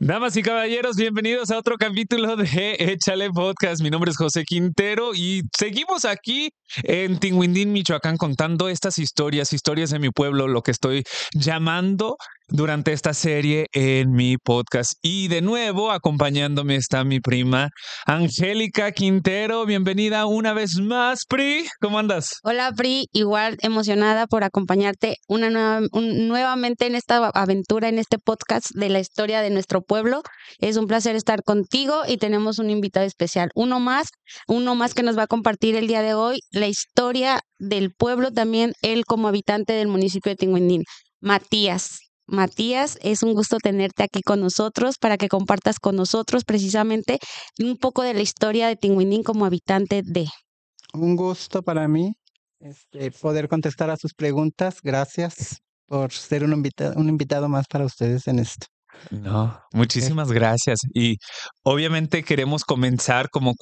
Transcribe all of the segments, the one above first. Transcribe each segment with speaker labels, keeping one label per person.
Speaker 1: Damas y caballeros, bienvenidos a otro capítulo de Échale Podcast. Mi nombre es José Quintero y seguimos aquí en Tinguindín, Michoacán, contando estas historias, historias de mi pueblo, lo que estoy llamando durante esta serie en mi podcast. Y de nuevo, acompañándome está mi prima Angélica Quintero. Bienvenida una vez más, Pri. ¿Cómo andas?
Speaker 2: Hola, Pri. Igual emocionada por acompañarte una nuevamente en esta aventura, en este podcast de la historia de nuestro pueblo. Es un placer estar contigo y tenemos un invitado especial. Uno más, uno más que nos va a compartir el día de hoy la historia del pueblo, también él como habitante del municipio de Tinguindín. Matías. Matías, es un gusto tenerte aquí con nosotros para que compartas con nosotros precisamente un poco de la historia de Tinguinín como habitante de.
Speaker 3: Un gusto para mí este, poder contestar a sus preguntas. Gracias por ser un invitado, más para ustedes en esto.
Speaker 1: No, muchísimas gracias. Y obviamente queremos comenzar como,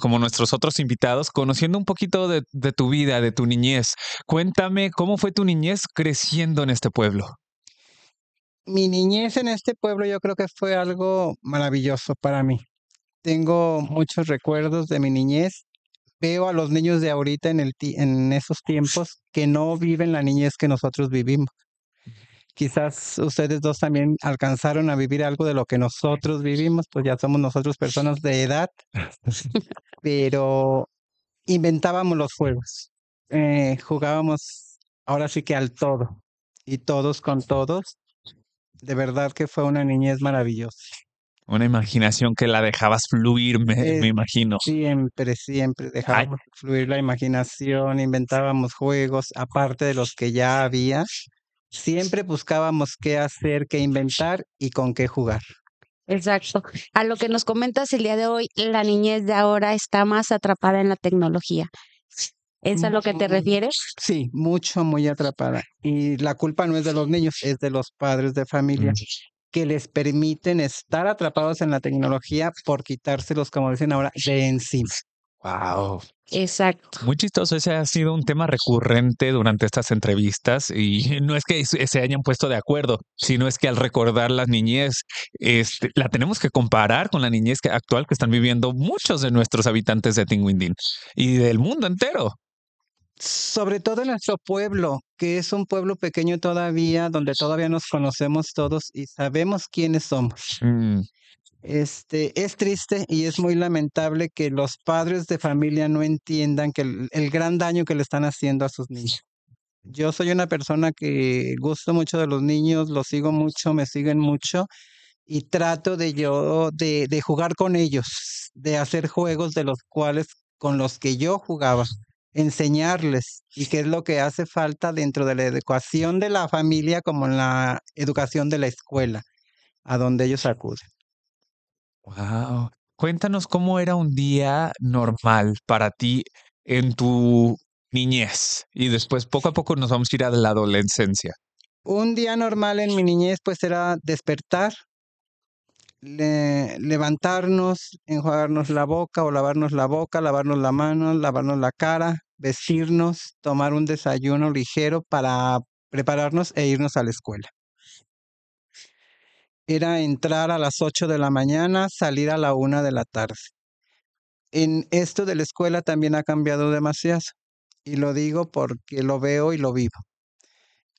Speaker 1: como nuestros otros invitados, conociendo un poquito de tu vida, de tu niñez. Cuéntame cómo fue tu niñez creciendo en este pueblo
Speaker 3: mi niñez en este pueblo yo creo que fue algo maravilloso para mí. Tengo muchos recuerdos de mi niñez. Veo a los niños de ahorita en, esos tiempos que no viven la niñez que nosotros vivimos. Quizás ustedes dos también alcanzaron a vivir algo de lo que nosotros vivimos, pues ya somos nosotros personas de edad, pero inventábamos los juegos, eh, jugábamos ahora sí que al todo y todos con todos de verdad que fue una niñez maravillosa.
Speaker 1: Una imaginación que la dejabas fluir, me, imagino.
Speaker 3: Siempre, siempre dejábamos fluir la imaginación, inventábamos juegos, aparte de los que ya había. Siempre buscábamos qué hacer, qué inventar y con qué jugar.
Speaker 2: Exacto. A lo que nos comentas el día de hoy, la niñez de ahora está más atrapada en la tecnología. ¿Es a lo que te refieres? Sí,
Speaker 3: mucho, muy atrapada. Y la culpa no es de los niños, es de los padres de familia mm. que les permiten estar atrapados en la tecnología por quitárselos, como dicen ahora, de encima. Wow. Exacto.
Speaker 1: Muy chistoso. Ese ha sido un tema recurrente durante estas entrevistas y no es que se hayan puesto de acuerdo, sino es que al recordar la niñez, este, la tenemos que comparar con la niñez actual que están viviendo muchos de nuestros habitantes de Tinguindín y del mundo entero
Speaker 3: sobre todo en nuestro pueblo, que es un pueblo pequeño todavía, donde todavía nos conocemos todos y sabemos quiénes
Speaker 4: somos. Mm.
Speaker 3: Este, es triste y es muy lamentable que los padres de familia no entiendan que el, gran daño que le están haciendo a sus niños. Yo soy una persona que gusto mucho de los niños, los sigo mucho, me siguen mucho y trato de yo de, de jugar con ellos, de hacer juegos de los cuales con los que yo jugaba enseñarles y qué es lo que hace falta dentro de la educación de la familia como en la educación de la escuela, a donde ellos acuden.
Speaker 1: Wow. Cuéntanos cómo era un día normal para ti en tu niñez y después poco a poco nos vamos a ir a la adolescencia.
Speaker 3: Un día normal en mi niñez pues era despertar, levantarnos, enjuagarnos la boca o lavarnos la boca, lavarnos la mano, lavarnos la cara, vestirnos, tomar un desayuno ligero para prepararnos e irnos a la escuela. Era entrar a las 8 de la mañana, salir a la 1 de la tarde. En esto de la escuela también ha cambiado demasiado y lo digo porque lo veo y lo vivo.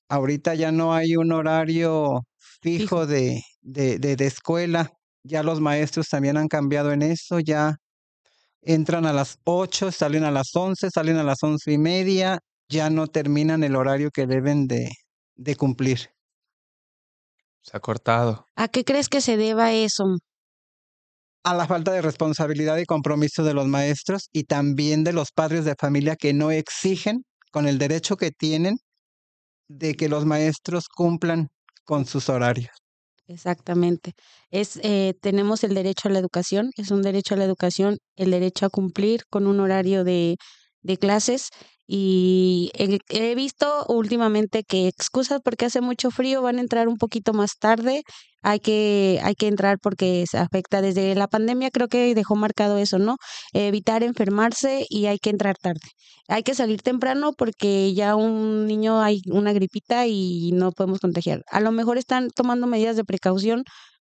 Speaker 3: Ahorita ya no hay un horario fijo de de, de, de escuela. Ya los maestros también han cambiado en eso, ya entran a las 8, salen a las 11, salen a las once y media, ya no terminan el horario que deben de, de cumplir. Se ha cortado.
Speaker 2: ¿A qué crees que se deba eso?
Speaker 3: A la falta de responsabilidad y compromiso de los maestros y también de los padres de familia que no exigen con el derecho que tienen de que los maestros cumplan con sus horarios.
Speaker 2: Exactamente. Es, eh, tenemos el derecho a la educación, es un derecho a la educación, el derecho a cumplir con un horario de de clases y he visto últimamente que excusas porque hace mucho frío van a entrar un poquito más tarde, hay que, hay que entrar porque se afecta desde la pandemia, creo que dejó marcado eso, ¿no? Evitar enfermarse y hay que entrar tarde. Hay que salir temprano porque ya un niño hay una gripita y no podemos contagiar. A lo mejor están tomando medidas de precaución,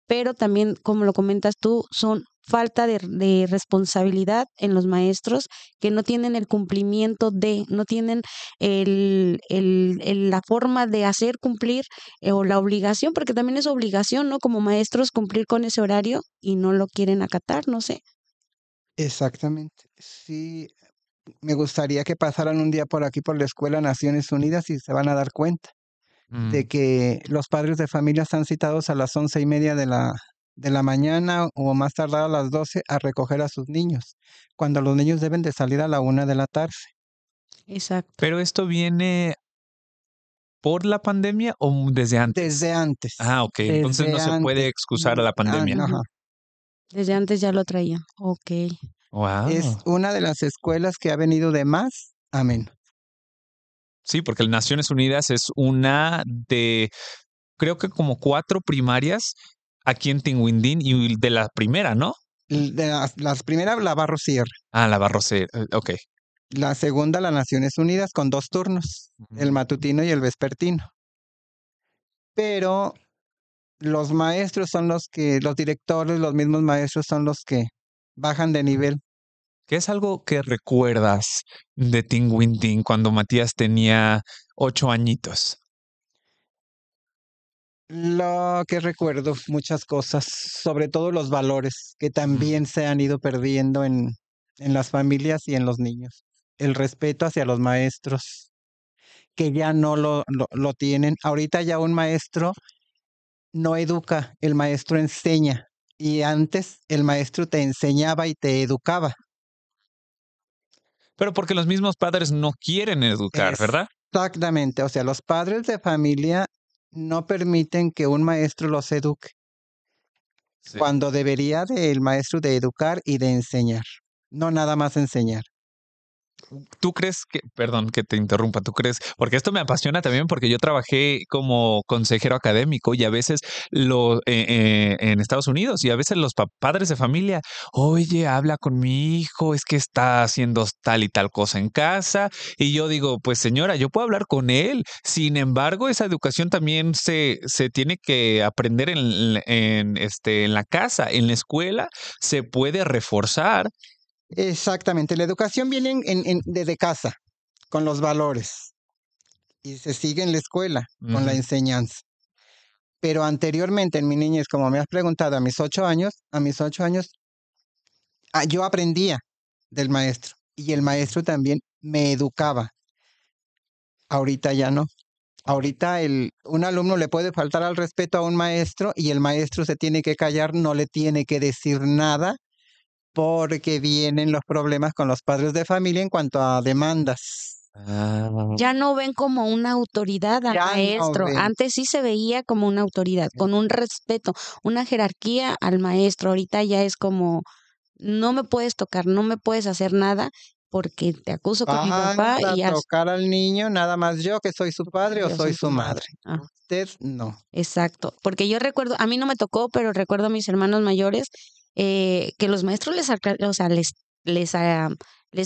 Speaker 2: pero también, como lo comentas tú, son falta de, responsabilidad en los maestros que no tienen el cumplimiento de, no tienen el, el, la forma de hacer cumplir eh, o la obligación, porque también es obligación, ¿no? Como maestros cumplir con ese horario y no lo quieren acatar, no sé.
Speaker 3: Exactamente. Sí, me gustaría que pasaran un día por aquí, por la Escuela Naciones Unidas y se van a dar cuenta de mm. que los padres de familia están citados a las once y media de la, de la mañana o más tardar a las 12 a recoger a sus niños, cuando los niños deben de salir a la una de la tarde. Exacto.
Speaker 1: Pero esto viene por la pandemia o desde antes? Desde antes. Ah, ok. Entonces no se puede excusar a la pandemia.
Speaker 2: Desde antes ya lo traía Ok.
Speaker 1: Wow. Es
Speaker 2: una de
Speaker 3: las escuelas que ha venido de más amén
Speaker 1: Sí, porque las Naciones Unidas es una de, creo que como cuatro primarias aquí en Tinguindín y de la primera, ¿no?
Speaker 3: De las, primeras, la Barrosier.
Speaker 1: Ah, la Barrosier, eh, ok.
Speaker 3: La segunda, las Naciones Unidas, con dos turnos, el matutino y el vespertino. Pero los maestros son los que, los directores, los mismos maestros son los que bajan de nivel. ¿Qué es algo
Speaker 1: que recuerdas de Tinguindín cuando Matías tenía ocho
Speaker 4: añitos?
Speaker 3: Lo que recuerdo, muchas cosas, sobre todo los valores que también se han ido perdiendo en, en las familias y en los niños. El respeto hacia los maestros, que ya no lo, lo, lo tienen. Ahorita ya un maestro no educa, el maestro enseña. Y antes el maestro te enseñaba y te educaba.
Speaker 1: Pero porque los mismos padres no quieren educar, ¿verdad?
Speaker 3: Exactamente, o sea, los padres de familia no permiten que un maestro los eduque, cuando debería el maestro de educar y de enseñar, no nada más enseñar
Speaker 1: tú crees que, perdón que te interrumpa, tú crees, porque esto me apasiona también porque yo trabajé como consejero académico y a veces lo, eh, eh, en Estados Unidos y a veces los padres de familia, oye, habla con mi hijo, es que está haciendo tal y tal cosa en casa. Y yo digo, pues señora, yo puedo hablar con él. Sin embargo, esa educación también se, se tiene que aprender en, este, en la casa, en la escuela, se puede reforzar
Speaker 3: Exactamente, la educación viene en, desde casa, con los valores, y se sigue en la escuela, con la enseñanza. Pero anteriormente, en mi niñez, como me has preguntado, a mis ocho años, a mis ocho años, ah, yo aprendía del maestro y el maestro también me educaba. Ahorita ya no. Ahorita el, un alumno le puede faltar al respeto a un maestro y el maestro se tiene que callar, no le tiene que decir nada porque vienen los problemas con los padres de familia en cuanto a demandas. Ah,
Speaker 2: ya no ven como una autoridad al maestro. Antes sí se veía como una autoridad, con un respeto, una jerarquía al maestro. Ahorita ya es como, no me puedes tocar, no me puedes hacer nada porque te acuso con mi papá y a tocar
Speaker 3: al niño nada más yo que soy su padre o soy, su madre. Ah. Usted no.
Speaker 2: Exacto, porque yo recuerdo, a mí no me tocó, pero recuerdo a mis hermanos mayores eh, que los maestros les, o sea, les, les, ah,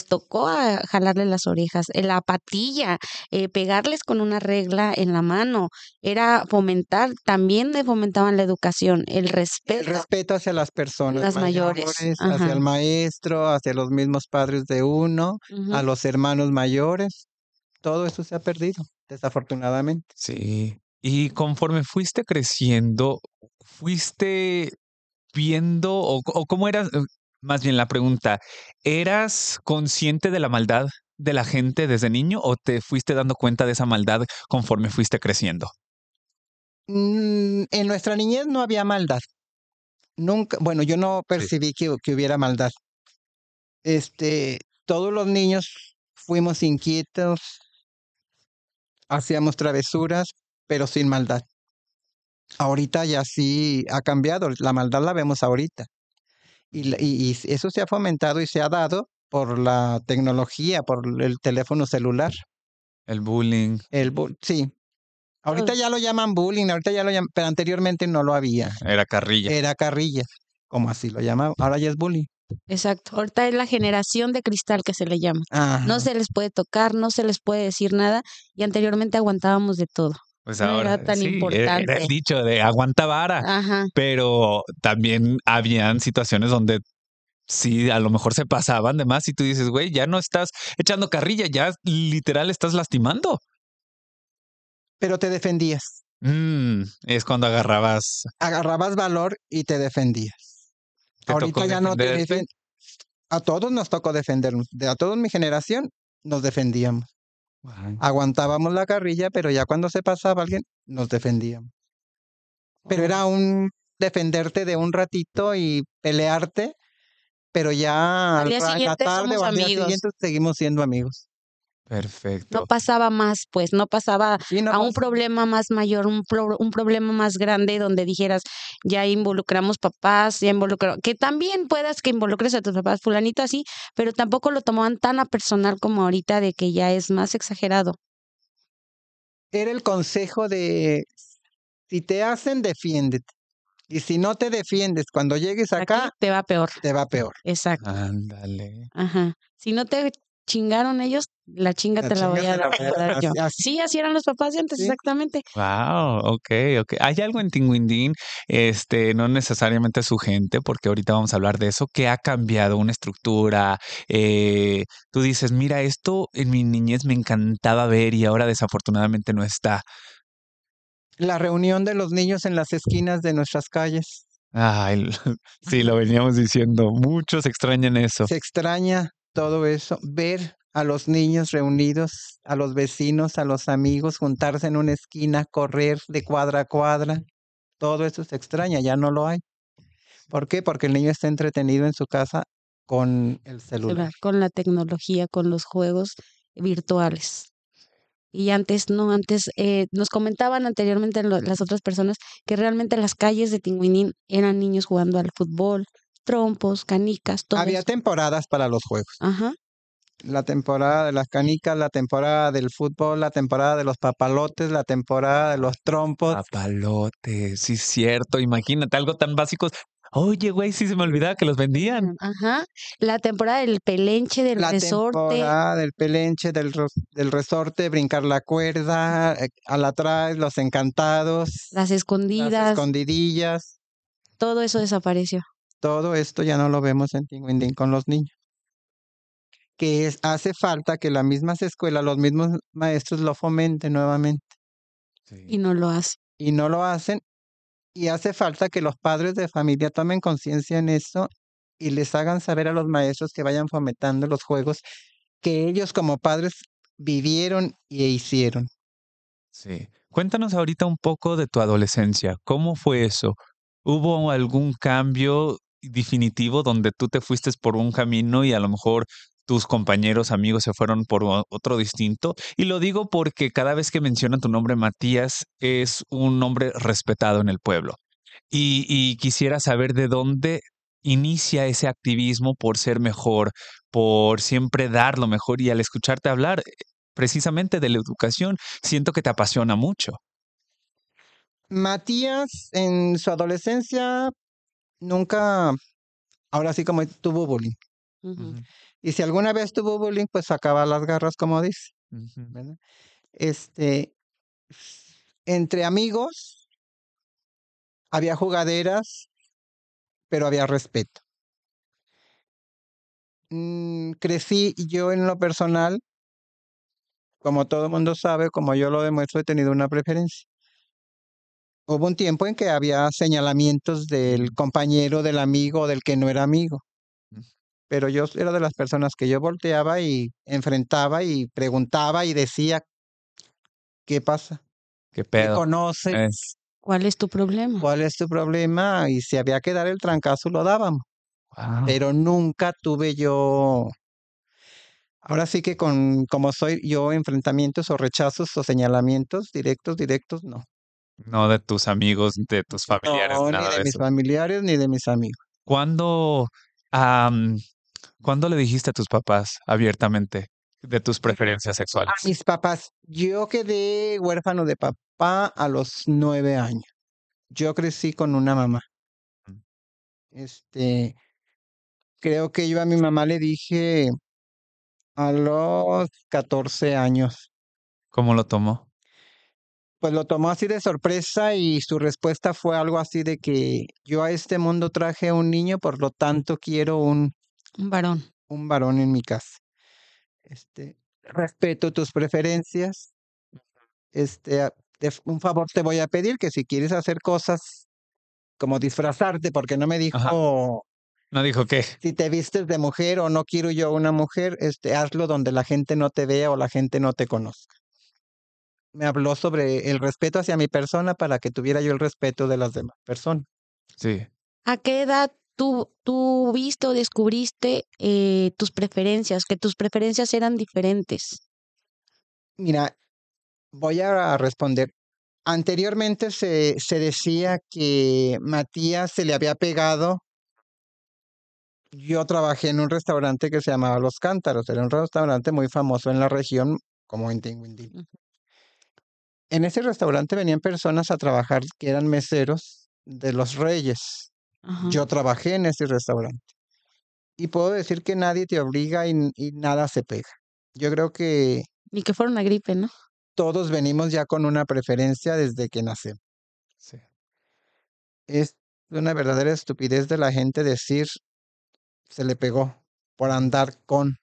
Speaker 2: tocó a ah, las orejas, eh, la patilla, eh, pegarles con una regla en la mano, era fomentar, también le fomentaban la educación, el respeto. El
Speaker 3: respeto hacia las personas mayores, hacia el maestro, hacia los mismos padres de uno, a los hermanos mayores, todo eso se ha perdido, desafortunadamente.
Speaker 1: Sí, y conforme fuiste creciendo, fuiste viendo o, cómo eras, eh, más bien la pregunta, ¿eras consciente de la maldad de la gente desde niño o te fuiste dando cuenta de esa maldad conforme
Speaker 3: fuiste creciendo? Mm, en nuestra niñez no había maldad. Nunca, bueno, yo no percibí que, que, hubiera maldad. Este, todos los niños fuimos inquietos, hacíamos travesuras, pero sin maldad. Ahorita ya sí ha cambiado, la maldad la vemos ahorita. Y, y, eso se ha fomentado y se ha dado por la tecnología, por el teléfono celular. El bullying. El sí. Ahorita ya lo llaman bullying, ahorita ya lo pero anteriormente no lo había. Era carrilla. Era carrilla, como así lo llamaban. Ahora ya es bullying.
Speaker 2: Exacto. Ahorita es la generación de cristal que se le llama. No se les puede tocar, no se les puede decir nada y anteriormente aguantábamos de todo.
Speaker 1: Pues ahora, era tan eh, eh, importante. dicho de aguanta vara, pero también habían situaciones donde sí, a lo mejor se pasaban de más y tú dices, güey, ya no estás echando carrilla, ya literal estás lastimando.
Speaker 3: Pero te defendías.
Speaker 1: Mm, es cuando agarrabas.
Speaker 3: Agarrabas valor y te defendías. Ahorita ya no te defendías. A todos nos tocó defendernos. A toda mi generación nos defendíamos. Aguantábamos la carrilla, pero ya cuando se pasaba alguien, nos defendíamos. Pero oh. era un defenderte de un ratito y pelearte, pero ya seguimos siendo amigos. Perfecto.
Speaker 2: No pasaba más, pues, no pasaba a un problema más mayor, un, un problema más grande donde dijeras, ya involucramos papás, ya involucramos, que también puedas que involucres a tus papás, fulanito así, pero tampoco lo tomaban tan a personal como ahorita de que ya es más exagerado.
Speaker 3: Era el consejo de, si te hacen, defiéndete. Y si no te defiendes, cuando llegues acá, te va peor. Te va peor. Exacto. Ándale.
Speaker 2: Ajá. Si no te chingaron ellos, la chinga te la voy a dar yo. Sí, así eran los papás de antes, exactamente.
Speaker 1: Wow, ok, ok. Hay algo en Tinguindín, este, no necesariamente su gente, porque ahorita vamos a hablar de eso, que ha cambiado una estructura. Eh, tú dices, mira, esto en mi niñez me encantaba ver y ahora desafortunadamente no está.
Speaker 3: La reunión de los niños en las esquinas de nuestras calles.
Speaker 1: Ay, sí, lo veníamos diciendo. Muchos extrañan eso. Se
Speaker 3: extraña todo eso, ver a los niños reunidos, a los vecinos, a los amigos, juntarse en una esquina, correr de cuadra a cuadra, todo eso se extraña, ya no lo hay. ¿Por qué? Porque el niño está entretenido en su casa con el celular.
Speaker 2: Con la tecnología, con los juegos virtuales. Y antes, no, antes eh, nos comentaban anteriormente las otras personas que realmente las calles de Tinguinín eran niños jugando al fútbol, trompos, canicas, todo. Había
Speaker 3: temporadas para los juegos. Ajá. La temporada de las canicas, la temporada del fútbol, la temporada de los papalotes, la temporada de los trompos.
Speaker 1: Papalotes, sí, cierto. Imagínate algo tan básico. Oye, güey, sí se me olvidaba que los vendían. Mm,
Speaker 2: ajá. La temporada del pelenche, del resorte. La temporada
Speaker 3: del pelenche, del, del resorte, brincar la cuerda, eh, al atrás, los encantados.
Speaker 2: Las escondidas. Las
Speaker 3: escondidillas.
Speaker 2: Todo eso desapareció.
Speaker 3: Todo esto ya no lo vemos en Tinguindín con los niños. Que es, hace falta que las mismas escuelas, los mismos maestros lo fomenten nuevamente. Y no lo hacen. Y no lo hacen. Y hace falta que los padres de familia tomen conciencia en eso y les hagan saber a los maestros que vayan fomentando los juegos que ellos como padres vivieron y hicieron.
Speaker 1: Sí. Cuéntanos ahorita un poco de tu adolescencia. ¿Cómo fue eso? ¿Hubo algún cambio definitivo donde tú te fuiste por un camino y a lo mejor tus compañeros, amigos se fueron por otro distinto. Y lo digo porque cada vez que mencionan tu nombre, Matías, es un nombre respetado en el pueblo. y quisiera saber de dónde inicia ese activismo por ser mejor, por siempre dar lo mejor y al escucharte hablar eh, precisamente de la educación, siento que te apasiona mucho.
Speaker 3: Matías en su adolescencia nunca, ahora sí como tuvo bullying. Y si alguna vez tuvo bullying, pues sacaba las garras, como dice. Este, entre amigos había jugaderas, pero había respeto. Mm, crecí yo en lo personal, como todo mundo sabe, como yo lo demuestro, he tenido una preferencia. Hubo un tiempo en que había señalamientos del compañero, del amigo, del que no era amigo. Pero yo era de las personas que yo volteaba y enfrentaba y preguntaba y decía, ¿qué pasa? ¿Qué pedo? ¿Qué eh. ¿Cuál es tu problema? ¿Cuál es tu problema? Y si había que dar el trancazo, lo dábamos. Pero nunca tuve yo. Ahora sí que con como soy yo enfrentamientos o rechazos o señalamientos directos, directos, no.
Speaker 1: No de tus amigos, de tus familiares, no, ni de, mis
Speaker 3: familiares ni de mis amigos. ¿Cuándo, ¿Cuándo le dijiste a tus papás
Speaker 1: abiertamente de tus preferencias sexuales?
Speaker 3: A mis papás. Yo quedé huérfano de papá a los nueve años. Yo crecí con una mamá. Mm. Este, creo que yo a mi mamá le dije a los catorce años.
Speaker 1: ¿Cómo lo tomó?
Speaker 3: pues lo tomó así de sorpresa y su respuesta fue algo así de que yo a este mundo traje un niño, por lo tanto quiero un, un varón. Un varón en mi casa. Este, respeto tus preferencias. Este, ah, un favor te voy a pedir que si quieres hacer cosas como disfrazarte, porque no me dijo No dijo qué. Si te vistes de mujer o no quiero yo una mujer, este, hazlo donde la gente no te vea o la gente no te conozca me habló sobre el respeto hacia mi persona para que tuviera yo el respeto de las demás personas. Sí.
Speaker 2: ¿A qué edad tú, tú viste o descubriste eh, tus preferencias, que tus preferencias eran diferentes?
Speaker 3: Mira, voy a responder. Anteriormente se, se decía que Matías se le había pegado. Yo trabajé en un restaurante que se llamaba Los Cántaros. Era un restaurante muy famoso en la región, como en en ese restaurante venían personas a trabajar que eran meseros de los reyes. Yo trabajé en ese restaurante. Y puedo decir que nadie te obliga y, nada se pega. Yo creo que... Ni que fuera una gripe, ¿no? Todos venimos ya con una preferencia desde que nacemos. Sí. Es una verdadera estupidez de la gente decir, se le pegó por andar con.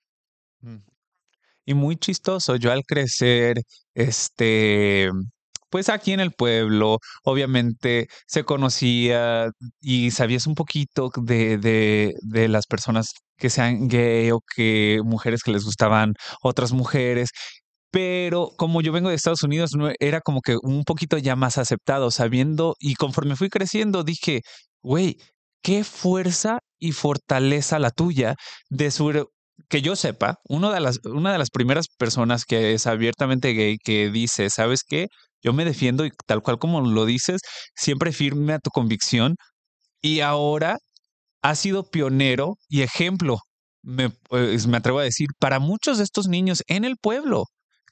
Speaker 1: Y muy chistoso, yo al crecer, este, pues aquí en el pueblo, obviamente se conocía y sabías un poquito de, de, las personas que sean gay o que mujeres que les gustaban otras mujeres. Pero como yo vengo de Estados Unidos, era como que un poquito ya más aceptado, sabiendo, y conforme fui creciendo, dije, güey, qué fuerza y fortaleza la tuya de, su, que yo sepa, una de, las, una de las primeras personas que es abiertamente gay que dice, ¿sabes qué? Yo me defiendo y tal cual como lo dices, siempre firme a tu convicción y ahora ha sido pionero y ejemplo, me, pues, me atrevo a decir, para muchos de estos niños en el pueblo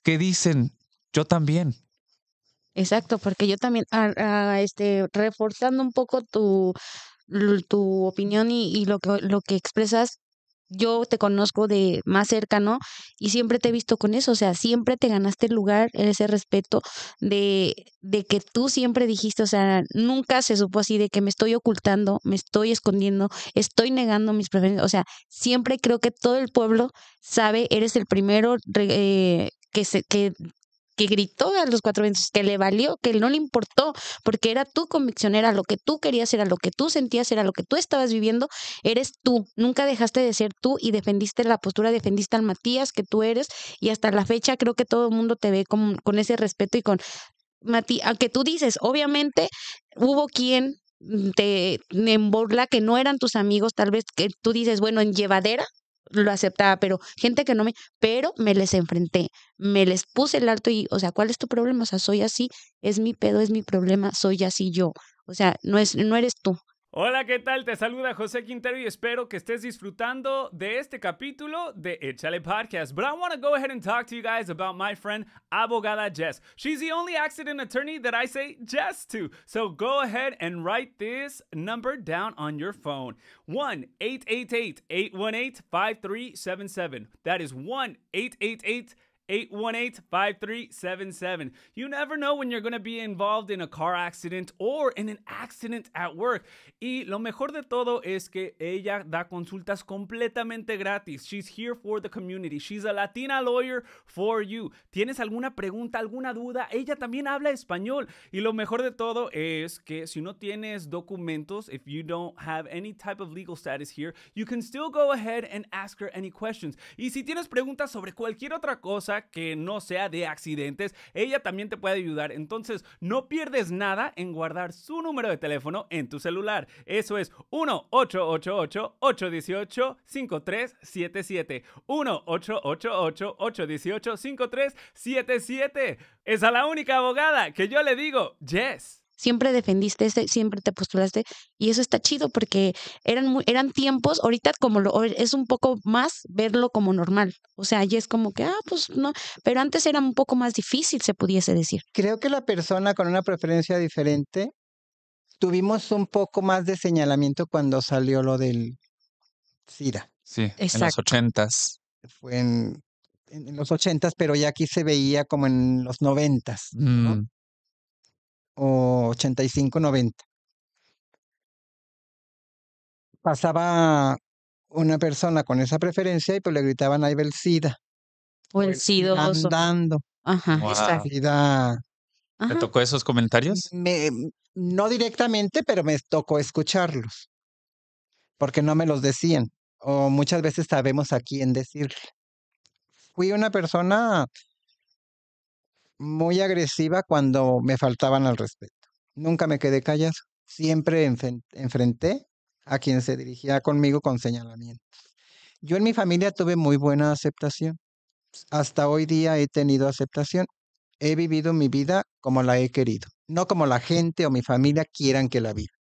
Speaker 1: que dicen, yo también,
Speaker 2: Exacto, porque yo también, ah, ah, este, reforzando un poco tu, tu opinión y, y, lo, que, lo que expresas, yo te conozco de más cerca, ¿no? Y siempre te he visto con eso, o sea, siempre te ganaste el lugar, en ese respeto de, de que tú siempre dijiste, o sea, nunca se supo así de que me estoy ocultando, me estoy escondiendo, estoy negando mis preferencias, o sea, siempre creo que todo el pueblo sabe, eres el primero eh, que, se, que que gritó a los cuatro vientos, que le valió, que no le importó, porque era tu convicción, era lo que tú querías, era lo que tú sentías, era lo que tú estabas viviendo, eres tú, nunca dejaste de ser tú y defendiste la postura, defendiste al Matías que tú eres y hasta la fecha creo que todo el mundo te ve con, con ese respeto y con... Mati, aunque tú dices, obviamente hubo quien te en burla que no eran tus amigos, tal vez que tú dices, bueno, en llevadera, lo aceptaba, pero gente que no me, pero me les enfrenté, me les puse el alto y, o sea, ¿cuál es tu problema? O sea, soy así, es mi pedo, es mi problema, soy así yo. O sea, no es, no eres tú,
Speaker 4: Hola, ¿qué tal? Te saluda José Quintero y espero que estés disfrutando de este capítulo de Échale Podcast. But I want to go ahead and talk to you guys about my friend Abogada Jess. She's the only accident attorney that I say Jess to. So go ahead and write this number down on your phone 1 888 818 5377. That is 1 888 818 5377. You never know when you're going to be involved in a car accident or in an accident at work. Y lo mejor de todo es que ella da consultas completamente gratis. She's here for the community. She's a Latina lawyer for you. ¿Tienes alguna pregunta, alguna duda? Ella también habla español. Y lo mejor de todo es que si no tienes documentos, if you don't have any type of legal status here, you can still go ahead and ask her any questions. Y si tienes preguntas sobre cualquier otra cosa, que no sea de accidentes, ella también te puede ayudar. Entonces, no pierdes nada en guardar su número de teléfono en tu celular. Eso es 1-888-818-5377. 1-888-818-5377. Esa es a la única abogada que yo le digo, Yes
Speaker 2: siempre defendiste, siempre te postulaste y eso está chido porque eran, eran tiempos, ahorita como lo, es un poco más verlo como normal, o sea, ya es como que, ah, pues no, pero antes era un poco más difícil, se pudiese decir. Creo que la
Speaker 3: persona con una preferencia diferente, tuvimos un poco más de señalamiento cuando salió lo del SIDA.
Speaker 1: Sí, en los ochentas.
Speaker 3: Fue en, en, los ochentas, pero ya aquí se veía como en los noventas, mm o 85-90. Pasaba una persona con esa preferencia y pues le gritaban ahí el SIDA.
Speaker 2: O el SIDO. Andando. Ajá, ¿Te
Speaker 1: tocó esos comentarios?
Speaker 3: no directamente, pero me tocó escucharlos, porque no me los decían, o muchas veces sabemos a quién decirle. Fui una persona muy agresiva cuando me faltaban al respeto. Nunca me quedé callado. Siempre enfrenté a quien se dirigía conmigo con señalamientos. Yo en mi familia tuve muy buena aceptación. Hasta hoy día he tenido aceptación. He vivido mi vida como la he querido, no como la gente o mi familia quieran que la viva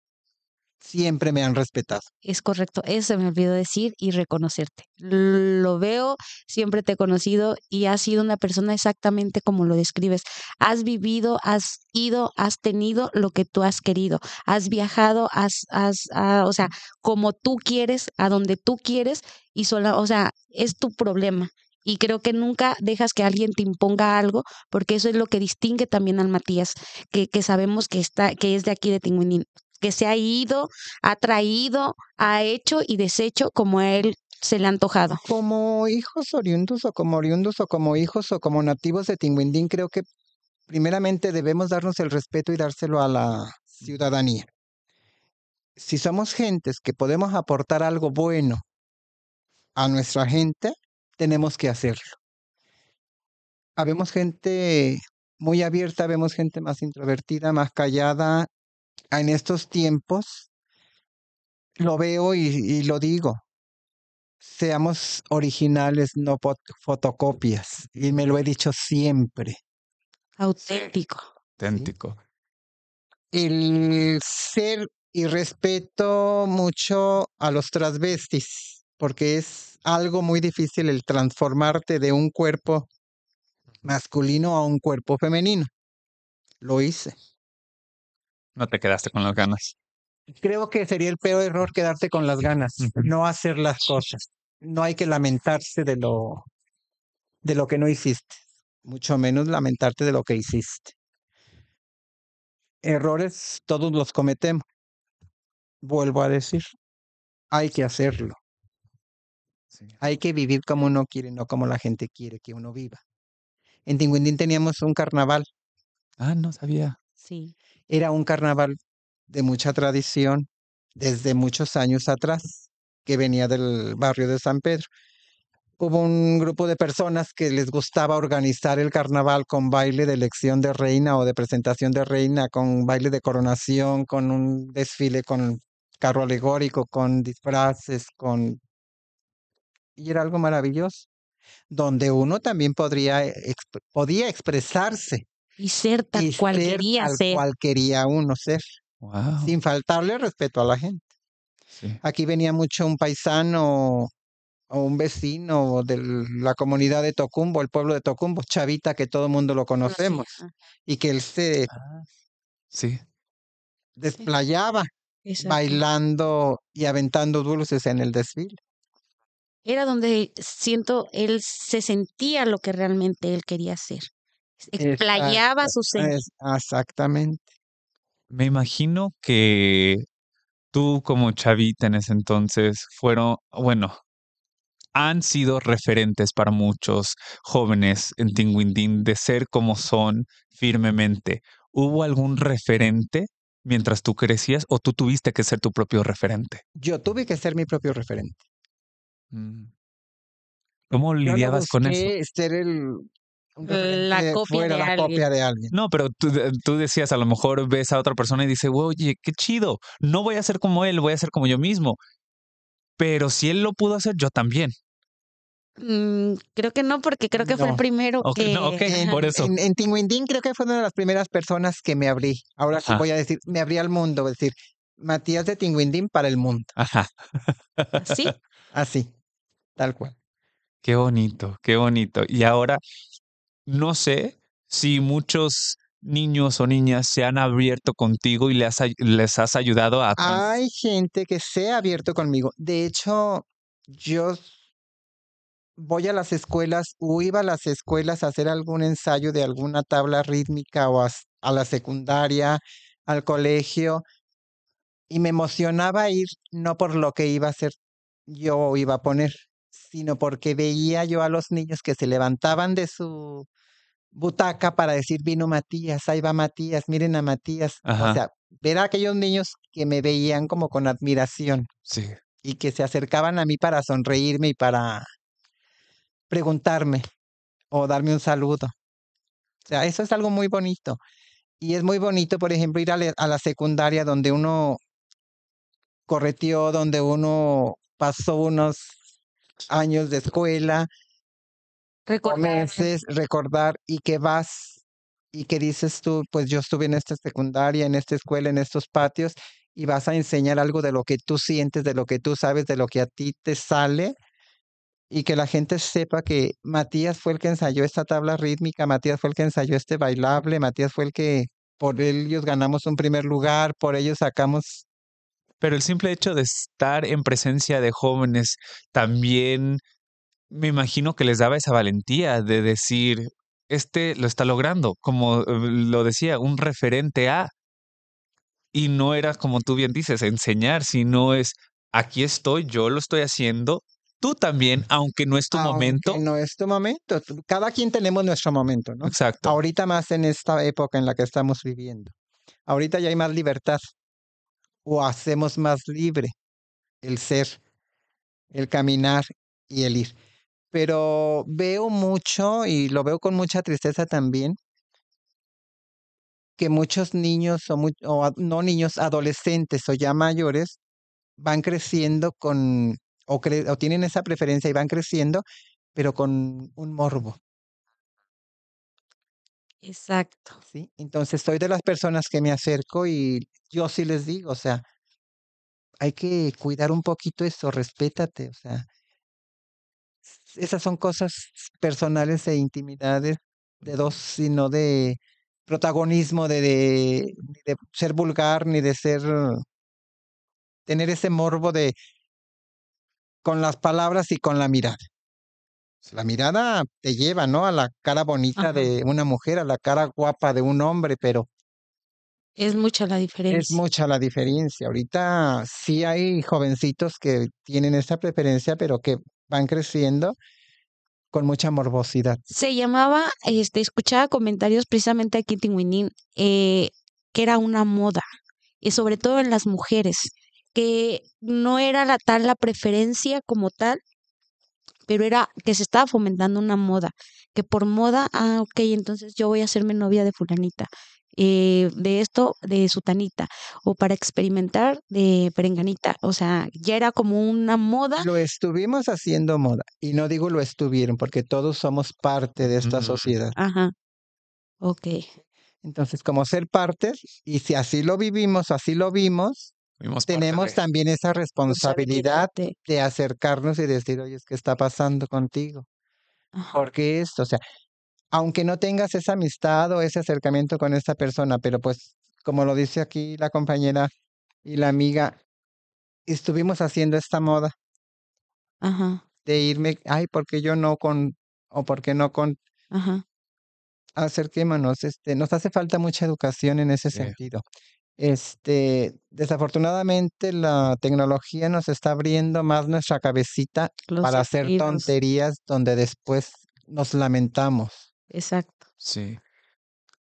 Speaker 3: siempre me han respetado.
Speaker 2: Es correcto, eso me olvidó decir y reconocerte. Lo veo, siempre te he conocido y has sido una persona exactamente como lo describes. Has vivido, has ido, has tenido lo que tú has querido, has viajado, has, has ah, o sea, como tú quieres, a donde tú quieres y solo, o sea, es tu problema. Y creo que nunca dejas que alguien te imponga algo, porque eso es lo que distingue también al Matías, que, que sabemos que, está, que es de aquí de Tinguinín que se ha ido, ha traído, ha hecho y deshecho como él se le ha antojado. Como hijos oriundos
Speaker 3: o como oriundos o como hijos o como nativos de Tinguindín, creo que primeramente debemos darnos el respeto y dárselo a la ciudadanía. Si somos gentes que podemos aportar algo bueno a nuestra gente, tenemos que hacerlo. Habemos gente muy abierta, vemos gente más introvertida, más callada en estos tiempos, lo veo y, lo digo, seamos originales, no fotocopias. Y me lo he dicho siempre.
Speaker 2: Auténtico.
Speaker 3: Auténtico. El ser y respeto mucho a los transvestis, porque es algo muy difícil el transformarte de un cuerpo masculino a un cuerpo femenino. Lo hice.
Speaker 1: No te quedaste con las ganas.
Speaker 3: Creo que sería el peor error quedarte con las ganas, no hacer las cosas. No hay que lamentarse de lo, de lo que no hiciste, mucho menos lamentarte de lo que hiciste. Errores todos los cometemos. Vuelvo a decir, hay que hacerlo. Hay que vivir como uno quiere, no como la gente quiere que uno viva. En Tinguindín teníamos un carnaval. Ah, no sabía. Era un carnaval de mucha tradición desde muchos años atrás, que venía del barrio de San Pedro. Hubo un grupo de personas que les gustaba organizar el carnaval con baile de elección de reina o de presentación de reina, con baile de coronación, con un desfile con carro alegórico, con disfraces, con... Y era algo maravilloso, donde uno también podría, podía expresarse y ser tal cual quería ser. cual quería uno ser. Sin faltarle respeto a la gente. Aquí venía mucho un paisano o un vecino de la comunidad de Tocumbo, el pueblo de Tocumbo, Chavita, que todo el mundo lo conocemos, y que él se ah, sí. desplayaba bailando y aventando dulces en el desfile.
Speaker 2: Era donde siento, él se sentía lo que realmente él quería ser explayaba sus
Speaker 3: Exactamente.
Speaker 1: Me imagino que tú como chavita en ese entonces fueron, bueno, han sido referentes para muchos jóvenes en Tinguindín de ser como son firmemente. ¿Hubo algún referente mientras tú crecías o tú tuviste que ser tu propio referente?
Speaker 3: Yo tuve que ser mi propio referente. Mm. ¿Cómo lidiabas con eso? Ser el la, copia, de alguien. No, pero eh,
Speaker 1: tú, decías, a lo mejor ves a otra persona y dices, oye, qué chido, no voy a ser como él, voy a ser como yo mismo. Pero si él lo pudo hacer, yo también.
Speaker 2: Mm, creo que no, porque creo que fue el primero que... en, por eso. En,
Speaker 3: Tinguindín creo que fue una de las primeras personas que me abrí. Ahora sí voy a decir, me abrí al mundo, es decir, Matías de Tinguindín para el mundo. Ajá. ¿Así? Así, tal cual.
Speaker 1: Qué bonito, qué bonito. Y ahora, no sé si muchos niños o niñas se han abierto contigo y les, has ayudado a... Hay
Speaker 3: gente que se ha abierto conmigo. De hecho, yo voy a las escuelas o iba a las escuelas a hacer algún ensayo de alguna tabla rítmica o a, a la secundaria, al colegio, y me emocionaba ir no por lo que iba a hacer yo iba a poner, sino porque veía yo a los niños que se levantaban de su butaca para decir, vino Matías, ahí va Matías, miren a Matías. O sea, ver a aquellos niños que me veían como con admiración. Sí. Y que se acercaban a mí para sonreírme y para preguntarme o darme un saludo. O sea, eso es algo muy bonito. Y es muy bonito, por ejemplo, ir a, a la secundaria donde uno correteó, donde uno pasó unos años de escuela, meses, recordar y que vas y que dices tú, pues yo estuve en esta secundaria, en esta escuela, en estos patios y vas a enseñar algo de lo que tú sientes, de lo que tú sabes, de lo que a ti te sale y que la gente sepa que Matías fue el que ensayó esta tabla rítmica, Matías fue el que ensayó este bailable, Matías fue el que por ellos ganamos un primer lugar, por ellos sacamos
Speaker 1: pero el simple hecho de estar en presencia de jóvenes también me imagino que les daba esa valentía de decir, este lo está logrando, como eh, lo decía, un referente a. Y no era, como tú bien dices, enseñar, sino es, aquí estoy, yo lo estoy haciendo, tú también, aunque no es tu aunque momento.
Speaker 3: No es tu momento, cada quien tenemos nuestro momento, ¿no? Exacto. Ahorita más en esta época en la que estamos viviendo. Ahorita ya hay más libertad o hacemos más libre el ser, el caminar y el ir. Pero veo mucho, y lo veo con mucha tristeza también, que muchos niños o, no niños, adolescentes o ya mayores, van creciendo con, o, o tienen esa preferencia y van creciendo, pero con un morbo, Exacto. ¿sí? Entonces, soy de las personas que me acerco y yo sí les digo, o sea, hay que cuidar un poquito eso, respétate, o sea, esas son cosas personales e intimidades de dos, sino de protagonismo, de, de, de ser vulgar, ni de ser, tener ese morbo de con las palabras y con la mirada. Pues, la mirada te lleva, ¿no? A la cara bonita de una mujer, a la cara guapa de un hombre, pero...
Speaker 2: Es mucha la diferencia. Es
Speaker 3: mucha la diferencia. Ahorita sí hay jovencitos que tienen esa preferencia, pero que van creciendo con mucha morbosidad.
Speaker 2: Se llamaba, este, escuchaba comentarios precisamente aquí en Winin, eh, que era una moda, y sobre todo en las mujeres, que no era la, tal la preferencia como tal, pero era que se estaba fomentando una moda, que por moda, ah, ok, entonces yo voy a hacerme novia de fulanita, eh, de esto, de sutanita, o para experimentar de perenganita, o sea, ya era como una moda.
Speaker 3: Lo estuvimos haciendo moda, y no digo lo estuvieron, porque todos somos parte de esta mm. sociedad.
Speaker 2: Ajá, ok.
Speaker 3: Entonces, como ser partes, y si así lo vivimos, así lo vimos, tenemos también esa responsabilidad de... acercarnos y decir, oye, ¿qué está pasando contigo? Porque esto, o sea, aunque no tengas esa amistad o ese acercamiento con esta persona, pero pues como lo dice aquí la compañera y la amiga, estuvimos haciendo esta moda de irme, ay, porque yo no con, o porque no con, Ajá acerquémonos, este, nos hace falta mucha educación en ese sentido. Este, desafortunadamente la tecnología nos está abriendo más nuestra cabecita para hacer tonterías donde después nos lamentamos. Exacto. Sí.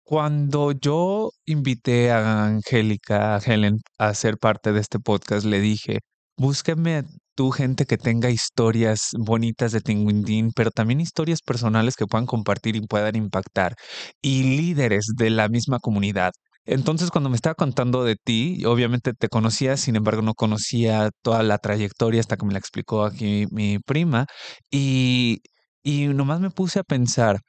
Speaker 3: Cuando yo
Speaker 1: invité a Angélica, a Helen, a ser parte de este podcast, le dije, búsqueme tú gente que tenga historias bonitas de Tinguindín, pero también historias personales que puedan compartir y puedan impactar. Y líderes de la misma comunidad, entonces, cuando me estaba contando de ti, obviamente te conocía, sin embargo, no conocía toda la trayectoria hasta que me la explicó aquí mi prima. Y, y nomás me puse a pensar,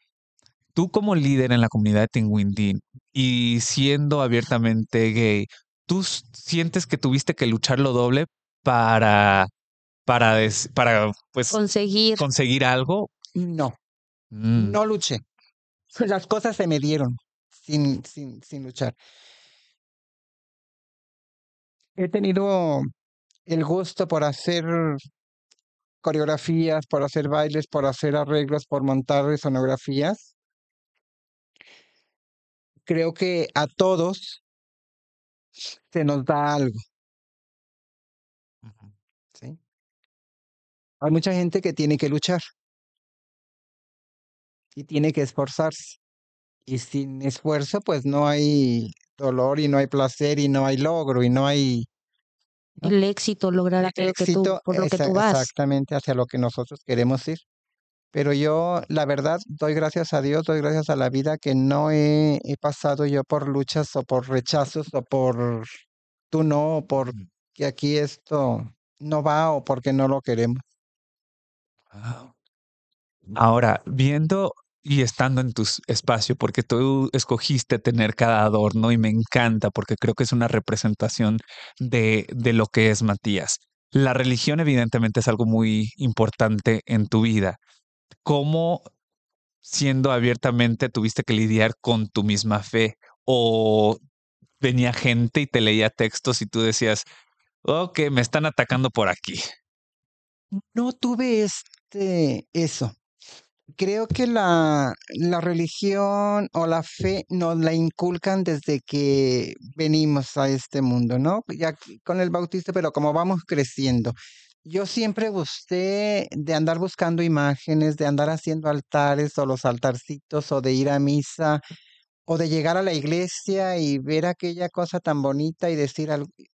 Speaker 1: tú como líder en la comunidad de Tinguindín y siendo abiertamente gay, ¿tú sientes que tuviste que luchar lo doble para, para, para pues, conseguir. conseguir algo? No,
Speaker 3: mm. no luché. Las cosas se me dieron sin, sin, sin luchar. He tenido el gusto por hacer coreografías, por hacer bailes, por hacer arreglos, por montar sonografías. Creo que a todos se nos da algo. ¿Sí? Hay mucha gente que tiene que luchar y tiene que esforzarse. Y sin esfuerzo, pues no hay dolor y no hay placer y no hay logro y no hay...
Speaker 2: El éxito, lograr que por lo que tú vas.
Speaker 3: Exactamente, hacia lo que nosotros queremos ir. Pero yo, la verdad, doy gracias a Dios, doy gracias a la vida que no he, he pasado yo por luchas o por rechazos o por tú no, o por que aquí esto no va o porque no lo queremos.
Speaker 1: Ahora, viendo y estando en tu espacio, porque tú escogiste tener cada adorno y me encanta porque creo que es una representación de, de lo que es Matías. La religión evidentemente es algo muy importante en tu vida. ¿Cómo siendo abiertamente tuviste que lidiar con tu misma fe o venía gente y te leía textos y tú decías, ok, me están atacando por aquí?
Speaker 3: No tuve este, eso creo que la, religión o la fe nos la inculcan desde que venimos a este mundo, ¿no? Ya con el bautista, pero como vamos creciendo. Yo siempre gusté de andar buscando imágenes, de andar haciendo altares o los altarcitos o de ir a misa o de llegar a la iglesia y ver aquella cosa tan bonita y decir,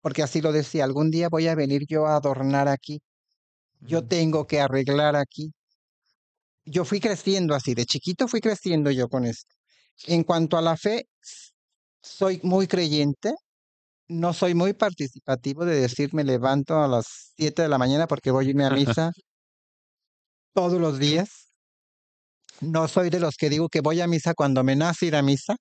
Speaker 3: porque así lo decía, algún día voy a venir yo a adornar aquí, yo mm. tengo que arreglar aquí, yo fui creciendo así, de chiquito fui creciendo yo con esto. En cuanto a la fe, soy muy creyente, no soy muy participativo de decir me levanto a las 7 de la mañana porque voy a irme a misa todos los días. No soy de los que digo que voy a misa cuando me nace ir a misa.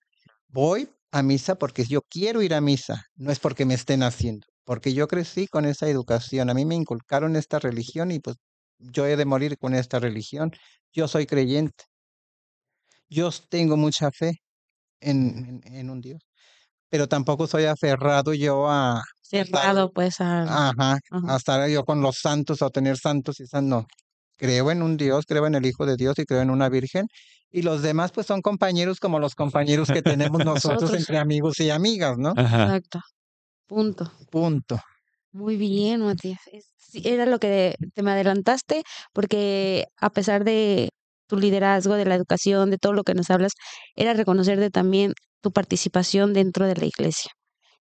Speaker 3: Voy a misa porque yo quiero ir a misa, no es porque me estén naciendo. porque yo crecí con esa educación, a mí me inculcaron esta religión y pues yo he de morir con esta religión, yo soy creyente, yo tengo mucha fe en, en, un Dios, pero tampoco soy aferrado yo a... Cerrado pues a... Ajá, a estar yo con los santos o tener santos y santos, no. Creo en un Dios, creo en el Hijo de Dios y creo en una Virgen. Y los demás pues son compañeros como los compañeros que tenemos nosotros entre amigos y amigas, ¿no? Exacto. Punto. Punto.
Speaker 2: Muy bien, Matías. era lo que te me adelantaste, porque a pesar de tu liderazgo, de la educación, de todo lo que nos hablas, era reconocerte también tu participación dentro de la iglesia.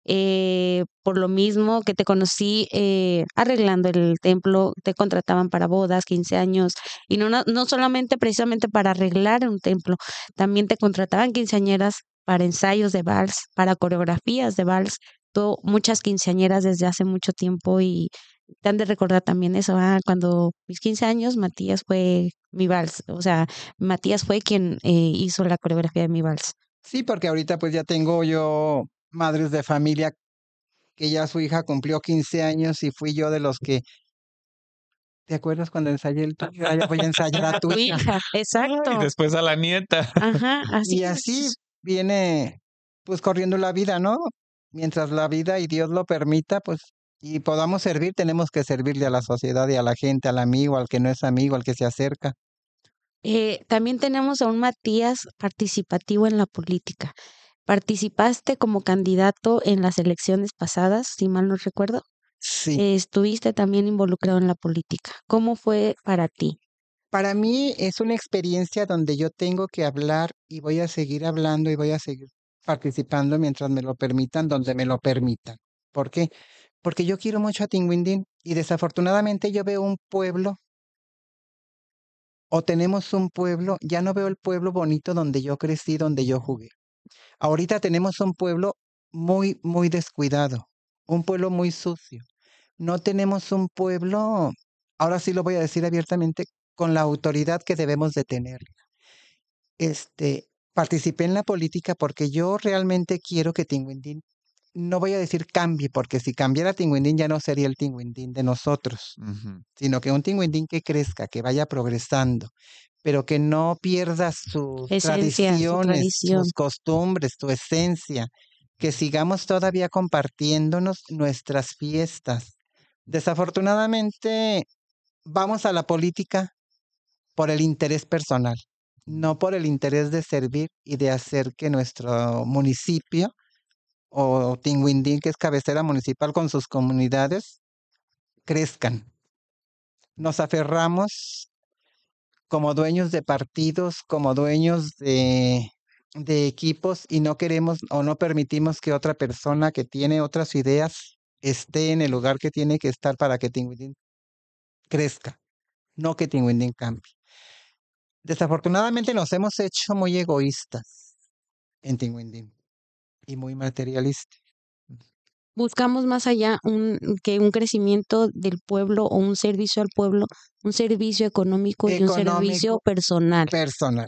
Speaker 2: Eh, por lo mismo que te conocí eh, arreglando el templo, te contrataban para bodas, 15 años, y no, no solamente precisamente para arreglar un templo, también te contrataban quinceañeras para ensayos de vals, para coreografías de vals, muchas quinceañeras desde hace mucho tiempo y te han de recordar también eso, ah, cuando mis 15 años Matías fue mi vals, o sea, Matías fue quien eh, hizo la coreografía de mi vals.
Speaker 3: Sí, porque ahorita pues ya tengo yo madres de familia que ya su hija cumplió 15 años y fui yo de los que ¿Te acuerdas cuando ensayé el tuyo? Ah, ya a ensayar a tu hija. Exacto. Y
Speaker 1: después a la nieta.
Speaker 3: Ajá, así. Y así viene pues corriendo la vida, ¿no? mientras la vida y Dios lo permita, pues y podamos servir, tenemos que servirle a la sociedad y a la gente, al amigo, al que no es amigo, al que se acerca.
Speaker 2: Eh, también tenemos a un Matías participativo en la política. ¿Participaste como candidato en las elecciones pasadas, si mal no recuerdo? Sí. Eh, estuviste también involucrado en la política. ¿Cómo fue para ti?
Speaker 3: Para mí es una experiencia donde yo tengo que hablar y voy a seguir hablando y voy a seguir participando mientras me lo permitan, donde me lo permitan. ¿Por qué? Porque yo quiero mucho a Tinguindín y desafortunadamente yo veo un pueblo o tenemos un pueblo, ya no veo el pueblo bonito donde yo crecí, donde yo jugué. Ahorita tenemos un pueblo muy, muy descuidado, un pueblo muy sucio. No tenemos un pueblo, ahora sí lo voy a decir abiertamente, con la autoridad que debemos de tener. Este, participé en la política porque yo realmente quiero que Tinguindín, no voy a decir cambie, porque si cambiara Tinguindín ya no sería el Tinguindín de nosotros, sino que un Tinguindín que crezca, que vaya progresando, pero que no pierda sus tradiciones, sus costumbres, su esencia, que sigamos todavía compartiéndonos nuestras fiestas. Desafortunadamente, vamos a la política por el interés personal no por el interés de servir y de hacer que nuestro municipio o Tinguindín, que es cabecera municipal con sus comunidades, crezcan. Nos aferramos como dueños de partidos, como dueños de, equipos y no queremos o no permitimos que otra persona que tiene otras ideas esté en el lugar que tiene que estar para que Tinguindín crezca, no que Tinguindín cambie. Desafortunadamente nos hemos hecho muy egoístas en Tinguindín y muy
Speaker 2: materialistas. Buscamos más allá un, que un crecimiento del pueblo o un servicio al pueblo, un servicio económico, y un servicio personal. Personal.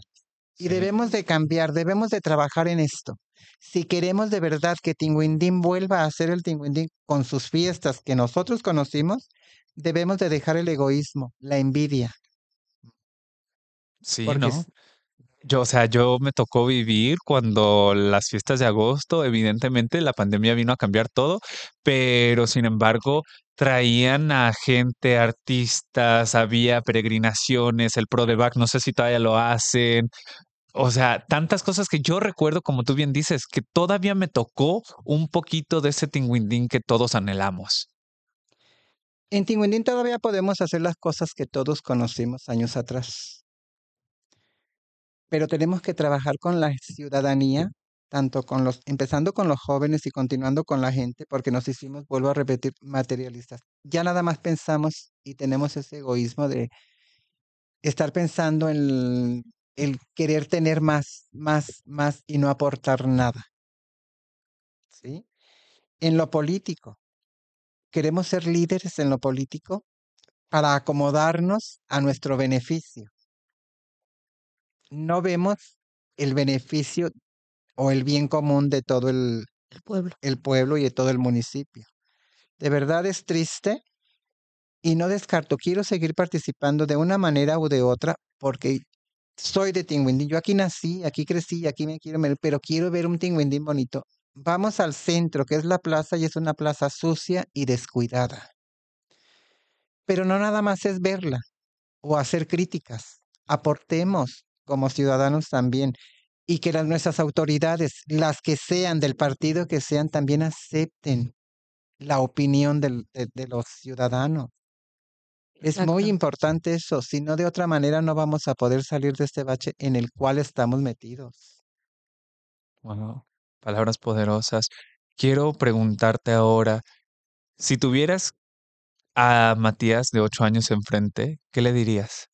Speaker 3: Y debemos de cambiar, debemos de trabajar en esto. Si queremos de verdad que Tinguindín vuelva a ser el Tinguindín con sus fiestas que nosotros conocimos, debemos de dejar el egoísmo, la envidia,
Speaker 4: Sí, ¿no?
Speaker 1: Yo, o sea, yo me tocó vivir cuando las fiestas de agosto, evidentemente la pandemia vino a cambiar todo, pero sin embargo traían a gente, artistas, había peregrinaciones, el Pro de Back, no sé si todavía lo hacen. O sea, tantas cosas que yo recuerdo, como tú bien dices, que todavía me tocó un poquito de ese Tinguindín que todos anhelamos.
Speaker 3: En Tinguindín todavía podemos hacer las cosas que todos conocimos años atrás pero tenemos que trabajar con la ciudadanía, tanto con los, empezando con los jóvenes y continuando con la gente, porque nos hicimos, vuelvo a repetir, materialistas. Ya nada más pensamos y tenemos ese egoísmo de estar pensando en el, querer tener más, más, más y no aportar nada. ¿Sí? En lo político, queremos ser líderes en lo político para acomodarnos a nuestro beneficio no vemos el beneficio o el bien común de todo el, pueblo. el pueblo y de todo el municipio. De verdad es triste y no descarto, quiero seguir participando de una manera u de otra porque soy de Tinguindín. Yo aquí nací, aquí crecí, aquí me quiero ver, pero quiero ver un Tinguindín bonito. Vamos al centro, que es la plaza, y es una plaza sucia y descuidada. Pero no nada más es verla o hacer críticas. Aportemos, como ciudadanos también y que las nuestras autoridades, las que sean del partido que sean, también acepten la opinión de, los ciudadanos. Es muy importante eso, si no de otra manera no vamos a poder salir de este bache en el cual estamos metidos.
Speaker 1: bueno palabras poderosas. Quiero preguntarte ahora, si tuvieras a Matías de ocho años enfrente, ¿qué le dirías?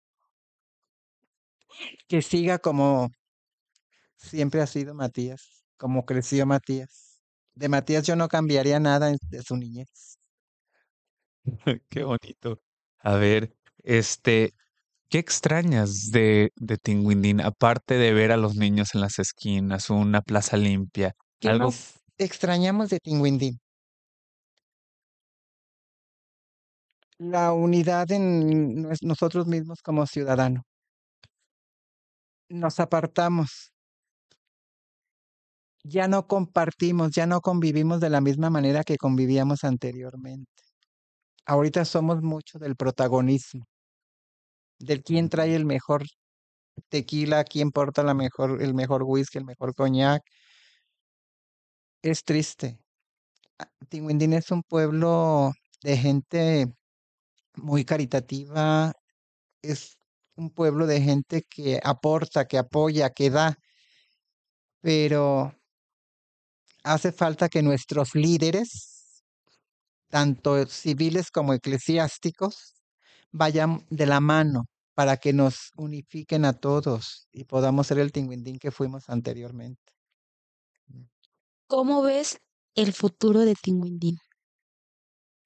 Speaker 3: que siga como siempre ha sido Matías, como creció Matías. De Matías yo no cambiaría nada de su niñez.
Speaker 1: Qué bonito. A ver, este, ¿qué extrañas de, de Tinguindín? Aparte de ver a los niños en las esquinas, una plaza limpia. ¿Qué algo...
Speaker 3: extrañamos de Tinguindín? La unidad en nosotros mismos como ciudadanos nos apartamos. Ya no compartimos, ya no convivimos de la misma manera que convivíamos anteriormente. Ahorita somos mucho del protagonismo, del quién trae el mejor tequila, quién porta la mejor, el mejor whisky, el mejor coñac. Es triste. Ah, Tinguindín es un pueblo de gente muy caritativa, es un pueblo de gente que aporta, que apoya, que da, pero hace falta que nuestros líderes, tanto civiles como eclesiásticos, vayan de la mano para que nos unifiquen a todos y podamos ser el tinguindín que fuimos anteriormente.
Speaker 2: Mm. ¿Cómo ves el futuro de Tinguindín?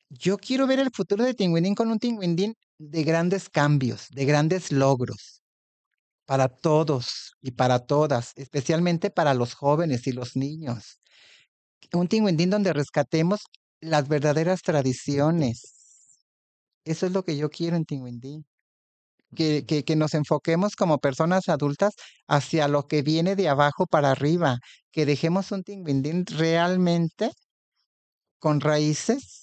Speaker 3: Yo quiero ver el futuro de Tinguindín con un Tinguindín de grandes cambios, de grandes logros para todos y para todas, especialmente para los jóvenes y los niños. Un Tinguindín donde rescatemos las verdaderas tradiciones. Eso es lo que yo quiero en Tinguindín. Que, que, nos enfoquemos como personas adultas hacia lo que viene de abajo para arriba, que dejemos un Tinguindín realmente con raíces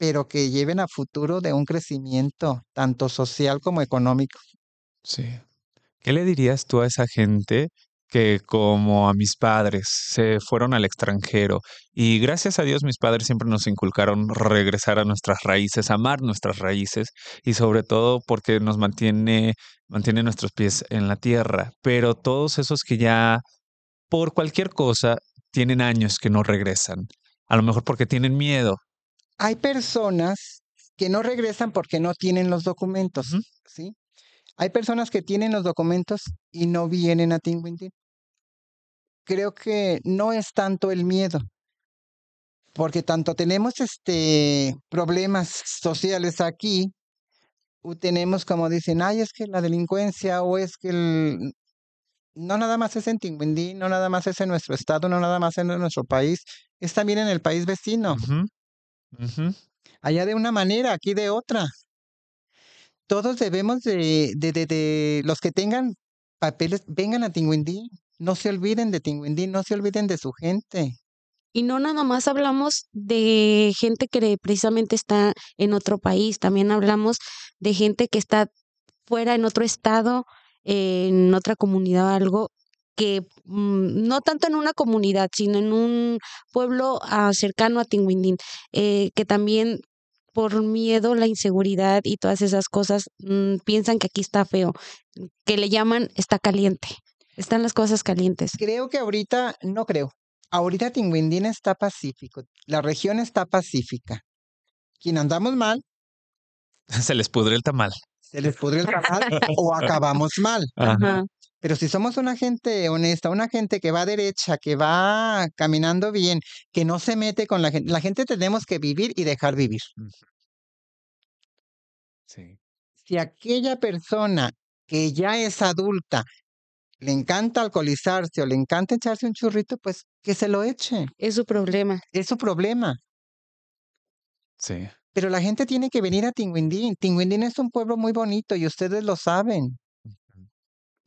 Speaker 3: pero que lleven a futuro de un crecimiento tanto social como económico. Sí.
Speaker 1: ¿Qué le dirías tú a esa gente que como a mis padres se fueron al extranjero y gracias a Dios mis padres siempre nos inculcaron regresar a nuestras raíces, amar nuestras raíces y sobre todo porque nos mantiene mantiene nuestros pies en la tierra, pero todos esos que ya por cualquier cosa tienen años que no regresan, a lo mejor porque tienen miedo,
Speaker 3: hay personas que no regresan porque no tienen los documentos, ¿sí? Hay personas que tienen los documentos y no vienen a Tinguindín. Creo que no es tanto el miedo, porque tanto tenemos este problemas sociales aquí, tenemos como dicen, ay, es que la delincuencia o es que el... no nada más es en Tinguindí, no nada más es en nuestro estado, no nada más es en nuestro país, es también en el país vecino. Allá de una manera, aquí de otra. Todos debemos de de de los que tengan papeles, vengan a Tinguindí no se olviden de Tinguindí, no se olviden de su gente.
Speaker 2: Y no nada más hablamos de gente que precisamente está en otro país, también hablamos de gente que está fuera en otro estado, en otra comunidad o algo que mm, no tanto en una comunidad, sino en un pueblo ah, cercano a Tinguindín, eh, que también por miedo, la inseguridad y todas esas cosas, mm, piensan que aquí está feo, que le llaman está caliente, están las cosas calientes.
Speaker 3: Creo que ahorita, no creo, ahorita Tinguindín está pacífico, la región está pacífica. Quien andamos mal.
Speaker 1: Se les pudre el tamal.
Speaker 3: Se les pudre el tamal o acabamos mal. Ajá. Pero si somos una gente honesta, una gente que va derecha, que va caminando bien, que no se mete con la gente, la gente tenemos que vivir y dejar vivir. Sí. Si aquella persona que ya es adulta le encanta alcoholizarse o le encanta echarse un churrito, pues que se lo eche. Es su problema. Es su problema. Sí. Pero la gente tiene que venir a Tinguindín. Tinguindín es un pueblo muy bonito y ustedes lo saben.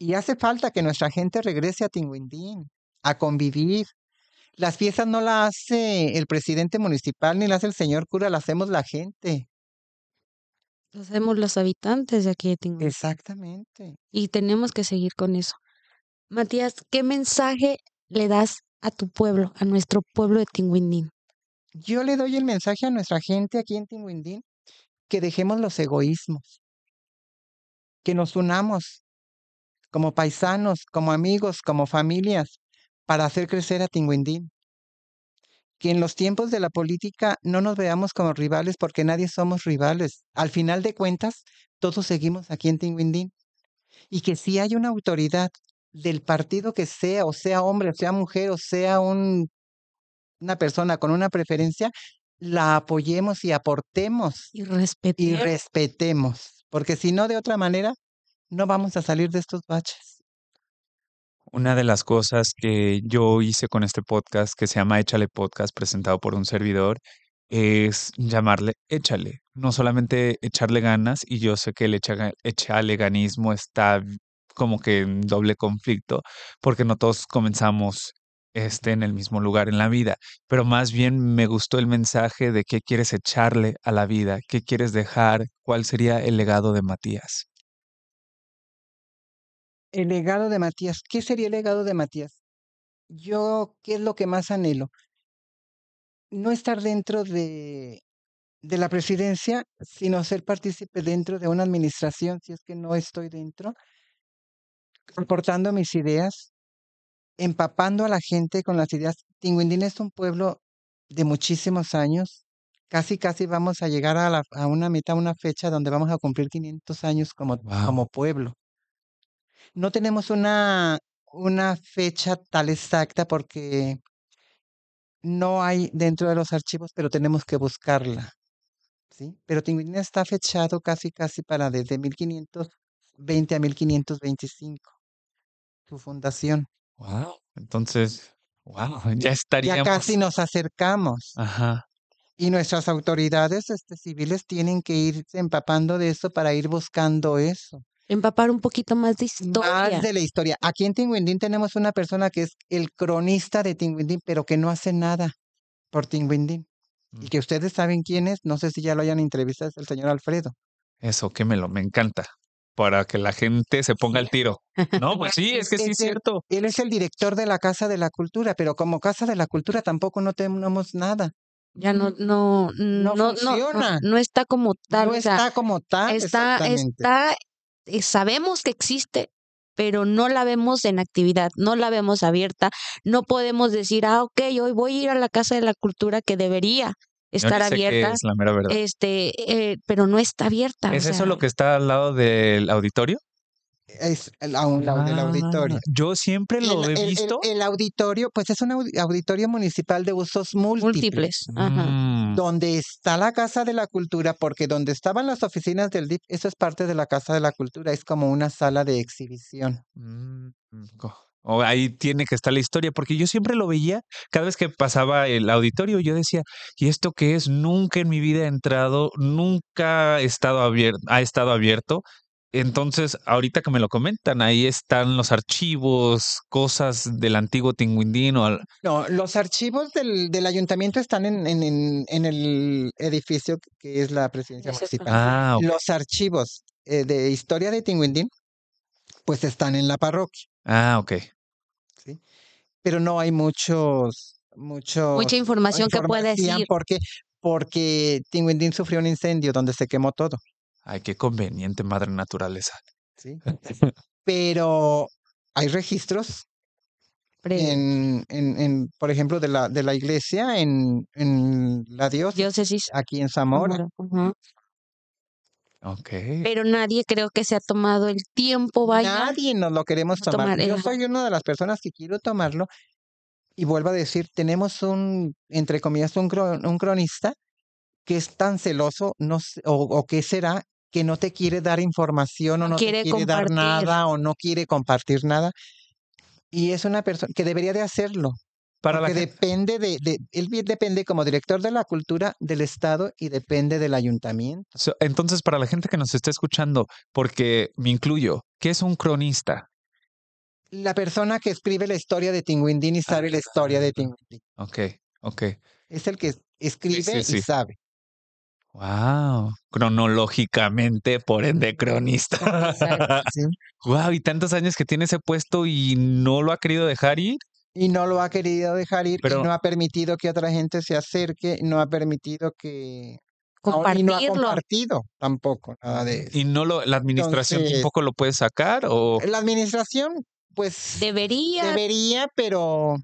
Speaker 3: Y hace falta que nuestra gente regrese a Tinguindín, a convivir. Las fiestas no las hace el presidente municipal ni las hace el señor cura, las hacemos la gente.
Speaker 2: Las hacemos los habitantes de aquí de Tinguindín. Exactamente. Y tenemos que seguir con eso. Matías, ¿qué mensaje le das a tu pueblo, a nuestro pueblo de
Speaker 3: Tinguindín? Yo le doy el mensaje a nuestra gente aquí en Tinguindín que dejemos los egoísmos, que nos unamos, como paisanos, como amigos, como familias, para hacer crecer a Tinguindín. Que en los tiempos de la política no nos veamos como rivales porque nadie somos rivales. Al final de cuentas, todos seguimos aquí en Tinguindín. Y que si hay una autoridad del partido que sea, o sea hombre, o sea mujer, o sea una persona con una preferencia, la apoyemos y aportemos. Y respetemos. Porque si no, de otra manera, no vamos a salir de estos baches.
Speaker 1: Una de las cosas que yo hice con este podcast, que se llama Échale Podcast, presentado por un servidor, es llamarle Échale. No solamente echarle ganas, y yo sé que el echarle ganismo está como que en doble conflicto, porque no todos comenzamos este, en el mismo lugar en la vida, pero más bien me gustó el mensaje de qué quieres echarle a la vida, qué quieres dejar, cuál sería el legado de Matías.
Speaker 3: El legado de Matías. ¿Qué sería el legado de Matías? Yo, ¿qué es lo que más anhelo? No estar dentro de, de la presidencia, sino ser partícipe dentro de una administración, si es que no estoy dentro, aportando mis ideas, empapando a la gente con las ideas. Tinguindín es un pueblo de muchísimos años. Casi, casi vamos a llegar a, a una meta, a una fecha donde vamos a cumplir 500 años como, como pueblo. No tenemos una, una fecha tal exacta porque no hay dentro de los archivos, pero tenemos que buscarla. ¿sí? Pero está fechado casi, casi para desde 1520 a 1525, su fundación.
Speaker 1: Wow, entonces, wow, ya estaríamos. Ya casi nos
Speaker 3: acercamos. Ajá. Y nuestras autoridades este, civiles tienen que irse empapando de eso para ir buscando eso empapar un poquito más de historia. Más de la historia. Aquí en Tinguindín tenemos una persona que es el cronista de Tinguindín, pero que no hace nada por Tinguindín. Y mm. que ustedes saben quién es, no sé si ya lo hayan entrevistado, es el señor Alfredo.
Speaker 1: Eso, que me lo, me encanta. Para que la gente se ponga al tiro. No, pues sí, es que
Speaker 3: sí es cierto. Él es el director de la Casa de la Cultura, pero como Casa de la Cultura tampoco no tenemos nada ya no
Speaker 2: no no no, no, no está como tal. No está como tal. Está, está eh, sabemos que existe, pero no la vemos en actividad, no la vemos abierta, no podemos decir, ah, ok, hoy voy a ir a la Casa de la Cultura que debería estar abierta, este, eh, pero no está abierta. ¿Es eso lo
Speaker 1: que está al lado del auditorio?
Speaker 3: es el, ah,
Speaker 2: auditorio.
Speaker 3: Yo siempre lo he visto. El, auditorio, pues es un auditorio municipal de usos múltiples. Mm. Donde está la Casa de la Cultura, porque donde estaban las oficinas del DIP, eso es parte de la Casa de la Cultura, es como una sala de exhibición. Mm,
Speaker 1: mm, oh, ahí tiene que estar la historia, porque yo siempre lo veía, cada vez que pasaba el auditorio, yo decía, ¿y esto qué es? Nunca en mi vida he entrado, nunca estado abierto, ha estado abierto, entonces, ahorita que me lo comentan, ahí están los archivos, cosas del antiguo al
Speaker 3: No, los archivos del, ayuntamiento están en, en, el edificio que es la presidencia municipal. Ah, los archivos eh, de historia de Tinguindín, pues están en la parroquia. Ah, ok. ¿Sí? Pero no hay muchos, mucho, mucha
Speaker 2: información, que puede decir.
Speaker 3: Porque, porque Tinguindín sufrió un incendio donde se quemó todo. Ay,
Speaker 1: qué conveniente, madre
Speaker 3: naturaleza. Sí. Pero hay registros en, en, en, por ejemplo, de la, de la iglesia en, en la diócesis, aquí en Zamora. Pero
Speaker 2: nadie creo que se ha tomado el tiempo, vaya.
Speaker 3: Nadie nos lo queremos tomar. Yo soy una de las personas que quiero tomarlo. Y vuelvo a decir, tenemos un, entre comillas, un, cronista que es tan celoso, no o qué será, que no te quiere dar información o no quiere te quiere dar nada o no quiere compartir nada. Y es una persona que debería de hacerlo. Para porque depende de, él depende como director de la cultura del Estado y depende del ayuntamiento.
Speaker 1: entonces, para la gente que nos está escuchando, porque me incluyo, ¿qué es un cronista?
Speaker 3: La persona que escribe la historia de Tinguindín y sabe la historia de Tinguindín.
Speaker 1: Ok, ok.
Speaker 3: Es el que escribe y sabe.
Speaker 1: Wow, cronológicamente, por ende, cronista. Wow, y tantos años que tiene ese puesto y no lo ha querido dejar ir.
Speaker 3: Y no lo ha querido dejar ir, Pero... y no ha permitido que otra gente se acerque, no ha permitido que compartirlo. Y no ha compartido tampoco nada de
Speaker 1: Y no lo, la administración tampoco lo puede sacar o. La
Speaker 3: administración, pues. Debería. Debería, pero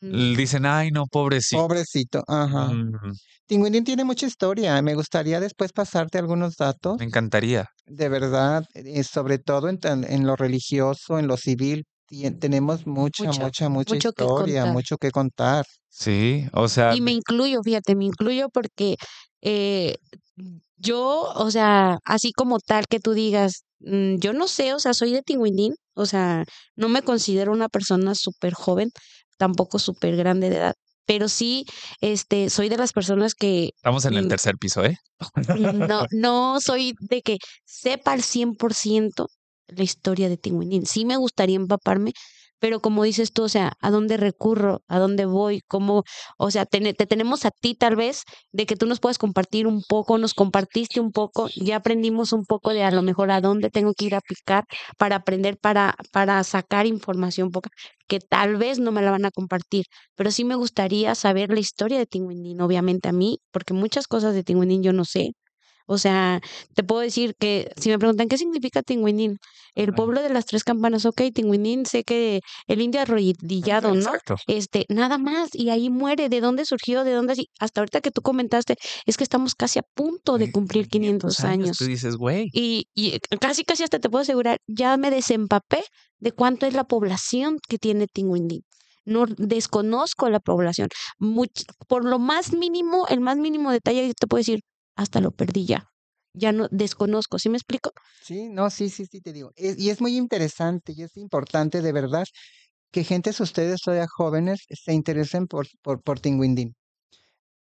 Speaker 1: Mm. Dicen, ay, no, pobrecito. Pobrecito,
Speaker 3: ajá. tiene mucha historia. Me gustaría después pasarte algunos datos. Me
Speaker 1: encantaría.
Speaker 3: De verdad, eh, eh, sobre todo en, lo religioso, en lo civil, tenemos mucha, mucha, mucha historia, mucho que contar. Sí, o sea.
Speaker 1: Y
Speaker 2: me incluyo, fíjate, me incluyo porque eh, yo, o sea, así como tal que tú digas, mm, yo no sé, o sea, soy de Tinguindín, o sea, no me considero una persona súper joven, tampoco súper grande de edad. Pero sí, este, soy de las personas que...
Speaker 1: Estamos en el mm, tercer piso, ¿eh?
Speaker 2: No, no soy de que sepa al 100% la historia de Tinguindín. Sí me gustaría empaparme, pero como dices tú, o sea, ¿a dónde recurro? ¿A dónde voy? ¿Cómo? O sea, te, tenemos a ti tal vez, de que tú nos puedes compartir un poco, nos compartiste un poco, ya aprendimos un poco de a lo mejor a dónde tengo que ir a picar para aprender, para, para sacar información poca, que tal vez no me la van a compartir, pero sí me gustaría saber la historia de Tinguindín, obviamente a mí, porque muchas cosas de Tinguindín yo no sé, o sea, te puedo decir que si me preguntan qué significa Tinguinín, el pueblo de las tres campanas, ok, Tinguinín, sé que el indio arrodillado, ¿no? Este, nada más, y ahí muere, ¿de dónde surgió? ¿De dónde? Hasta ahorita que tú comentaste, es que estamos casi a punto de cumplir 500 años. dices, Y, casi, casi hasta te puedo asegurar, ya me desempapé de cuánto es la población que tiene Tinguinín no desconozco la población. por lo más mínimo, el más mínimo detalle, te puedo decir, hasta lo perdí ya. Ya no desconozco, ¿sí me explico?
Speaker 3: Sí, no, sí, sí, sí, te digo. y es
Speaker 2: muy interesante y es
Speaker 3: importante de verdad que gentes ustedes todavía jóvenes se interesen por, por, por Tinguindín.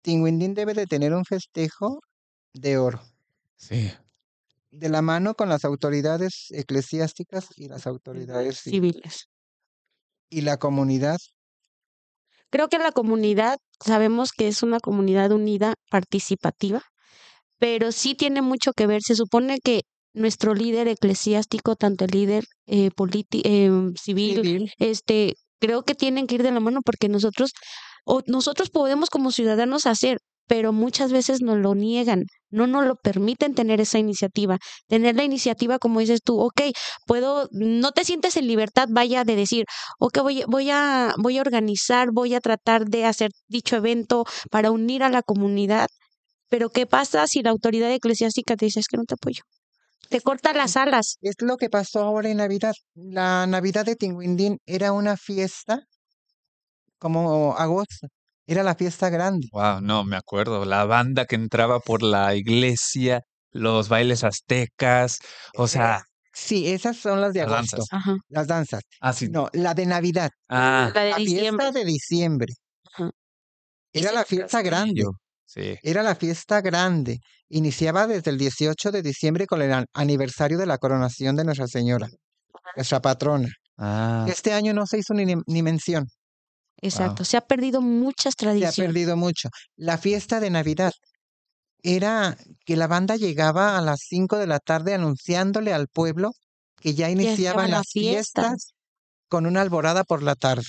Speaker 3: Tinguindín debe de tener un festejo de oro. Sí. De la mano con las autoridades eclesiásticas y las autoridades civiles. Y la comunidad.
Speaker 2: Creo que la comunidad, sabemos que es una comunidad unida, participativa, pero sí tiene mucho que ver. Se supone que nuestro líder eclesiástico, tanto el líder eh, eh civil, este, creo que tienen que ir de la mano porque nosotros, o nosotros podemos como ciudadanos hacer, pero muchas veces nos lo niegan, no nos lo permiten tener esa iniciativa. Tener la iniciativa, como dices tú, ok, puedo, no te sientes en libertad, vaya de decir, ok, voy, voy, a, voy a organizar, voy a tratar de hacer dicho evento para unir a la comunidad, pero ¿qué pasa si la autoridad eclesiástica te dice que no te apoyo? Te corta las alas. Es lo que pasó ahora en Navidad. La Navidad de
Speaker 3: Tinguindín era una fiesta como agosto. Era la fiesta grande.
Speaker 1: Wow, no, me acuerdo. La banda que entraba por la iglesia, los bailes aztecas, o sea.
Speaker 3: Sí, esas son las de agosto. Las danzas. Ah, sí. No, la de Navidad. Ah, la de fiesta de diciembre. Era la fiesta grande. Era la fiesta grande. Iniciaba desde el 18 de diciembre con el aniversario de la coronación de Nuestra Señora, nuestra patrona. Ah. Este año no se hizo ni, mención. Exacto, se ha perdido muchas tradiciones. Se ha perdido mucho. La fiesta de Navidad era que la banda llegaba a las 5 de la tarde anunciándole al pueblo que ya iniciaban las fiestas con una alborada por la tarde.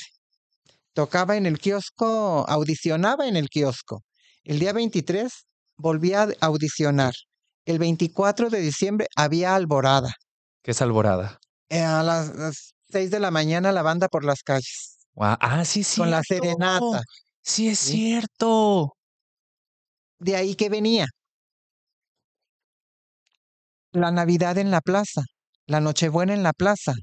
Speaker 3: Tocaba en el kiosco, audicionaba en el kiosco el día 23 volví a audicionar. El 24 de diciembre había alborada. ¿Qué es alborada? Eh, a las, seis 6 de la mañana la banda por las calles. Ah, sí, sí. Con la serenata. Sí, es cierto. De ahí que venía. La Navidad en la plaza, la Nochebuena en la plaza,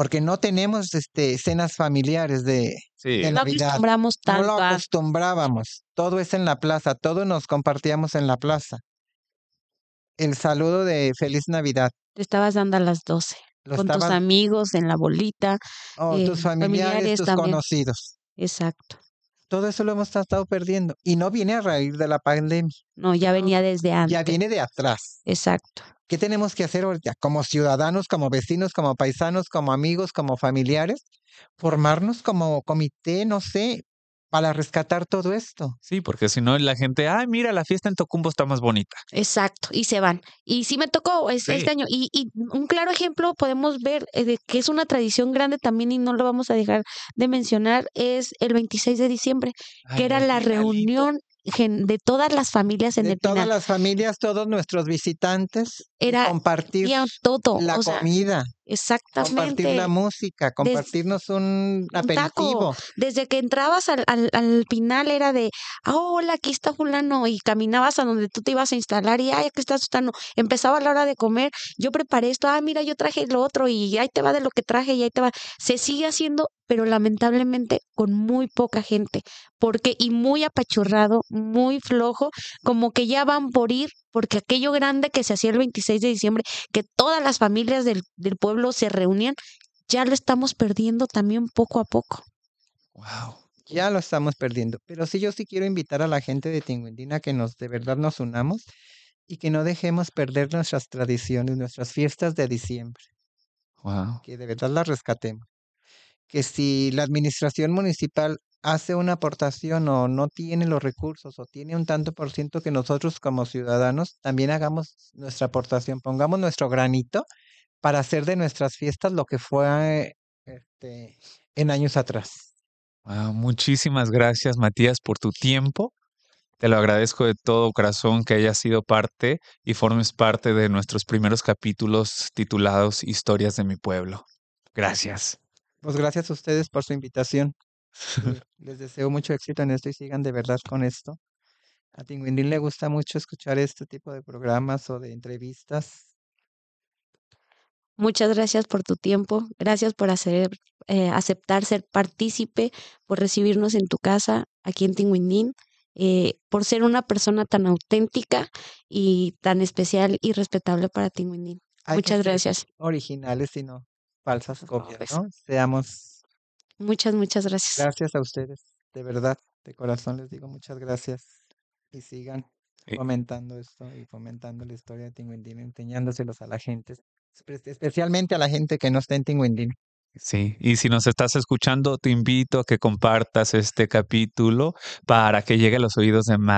Speaker 3: porque no tenemos este, cenas familiares de, no Acostumbramos tanto no lo acostumbrábamos. Todo es en la plaza, todo nos compartíamos en la plaza. El saludo de Feliz Navidad.
Speaker 2: Te estabas dando a las 12 con tus amigos en la bolita. O oh, eh, tus familiares, tus
Speaker 3: conocidos.
Speaker 2: Exacto. Todo eso lo hemos
Speaker 3: estado perdiendo y no viene a raíz de la pandemia.
Speaker 2: No, ya venía desde antes. Ya viene de
Speaker 3: atrás. Exacto. ¿Qué tenemos que hacer ahorita? Como ciudadanos, como vecinos, como paisanos, como amigos, como familiares, formarnos como comité, no sé, para rescatar todo esto.
Speaker 1: Sí, porque si no la gente, ay, mira, la fiesta en Tocumbo está más bonita.
Speaker 2: Exacto, y se van. Y sí me tocó este año. Y, un claro ejemplo podemos ver eh, de que es una tradición grande también y no lo vamos a dejar de mencionar, es el 26 de diciembre, que era la reunión de todas las familias en de el todas
Speaker 3: las familias, todos nuestros visitantes
Speaker 2: era compartir la comida.
Speaker 3: Exactamente. Compartir la música, compartirnos un aperitivo.
Speaker 2: Desde que entrabas al, al, al final era de, ah, hola, aquí está fulano, y caminabas a donde tú te ibas a instalar y, ay, aquí está fulano. Empezaba la hora de comer, yo preparé esto, ah, mira, yo traje lo otro y ahí te va de lo que traje y ahí te va. Se sigue haciendo, pero lamentablemente con muy poca gente, porque y muy apachurrado, muy flojo, como que ya van por ir porque aquello grande que se hacía el 26 de diciembre, que todas las familias del, pueblo se reunían, ya lo estamos perdiendo también poco a poco.
Speaker 3: Wow, ya lo estamos perdiendo. Pero sí, yo sí quiero invitar a la gente de Tinguindina que nos de verdad nos unamos y que no dejemos perder nuestras tradiciones, nuestras fiestas de diciembre. Wow. Que de verdad las rescatemos. Que si la administración municipal hace una aportación o no tiene los recursos o tiene un tanto por ciento que nosotros como ciudadanos también hagamos nuestra aportación, pongamos nuestro granito para hacer de nuestras fiestas lo que fue este, en años atrás.
Speaker 1: muchísimas gracias Matías por tu tiempo. Te lo agradezco de todo corazón que hayas sido parte y formes parte de nuestros primeros capítulos titulados Historias de mi pueblo. Gracias.
Speaker 3: Pues gracias a ustedes por su invitación. Les deseo mucho éxito en esto y sigan de verdad con esto. A Tinguindín le gusta mucho escuchar este tipo de programas o de entrevistas.
Speaker 2: Muchas gracias por tu tiempo, gracias por hacer, eh, aceptar ser partícipe, por recibirnos en tu casa aquí en Tinguindín, eh, por ser una persona tan auténtica y tan especial y respetable para Tinguindín. Muchas gracias.
Speaker 3: Originales y no falsas copias, pues ¿no? Seamos
Speaker 2: Muchas, muchas gracias. Gracias a ustedes, de
Speaker 3: verdad, de corazón les digo muchas gracias y sigan fomentando esto y fomentando la historia de Tinguindín, enseñándoselos a la gente, especialmente a la gente que no está en Tinguindín. Sí,
Speaker 1: y si nos estás escuchando, te invito a que compartas este capítulo para que llegue a los oídos de más.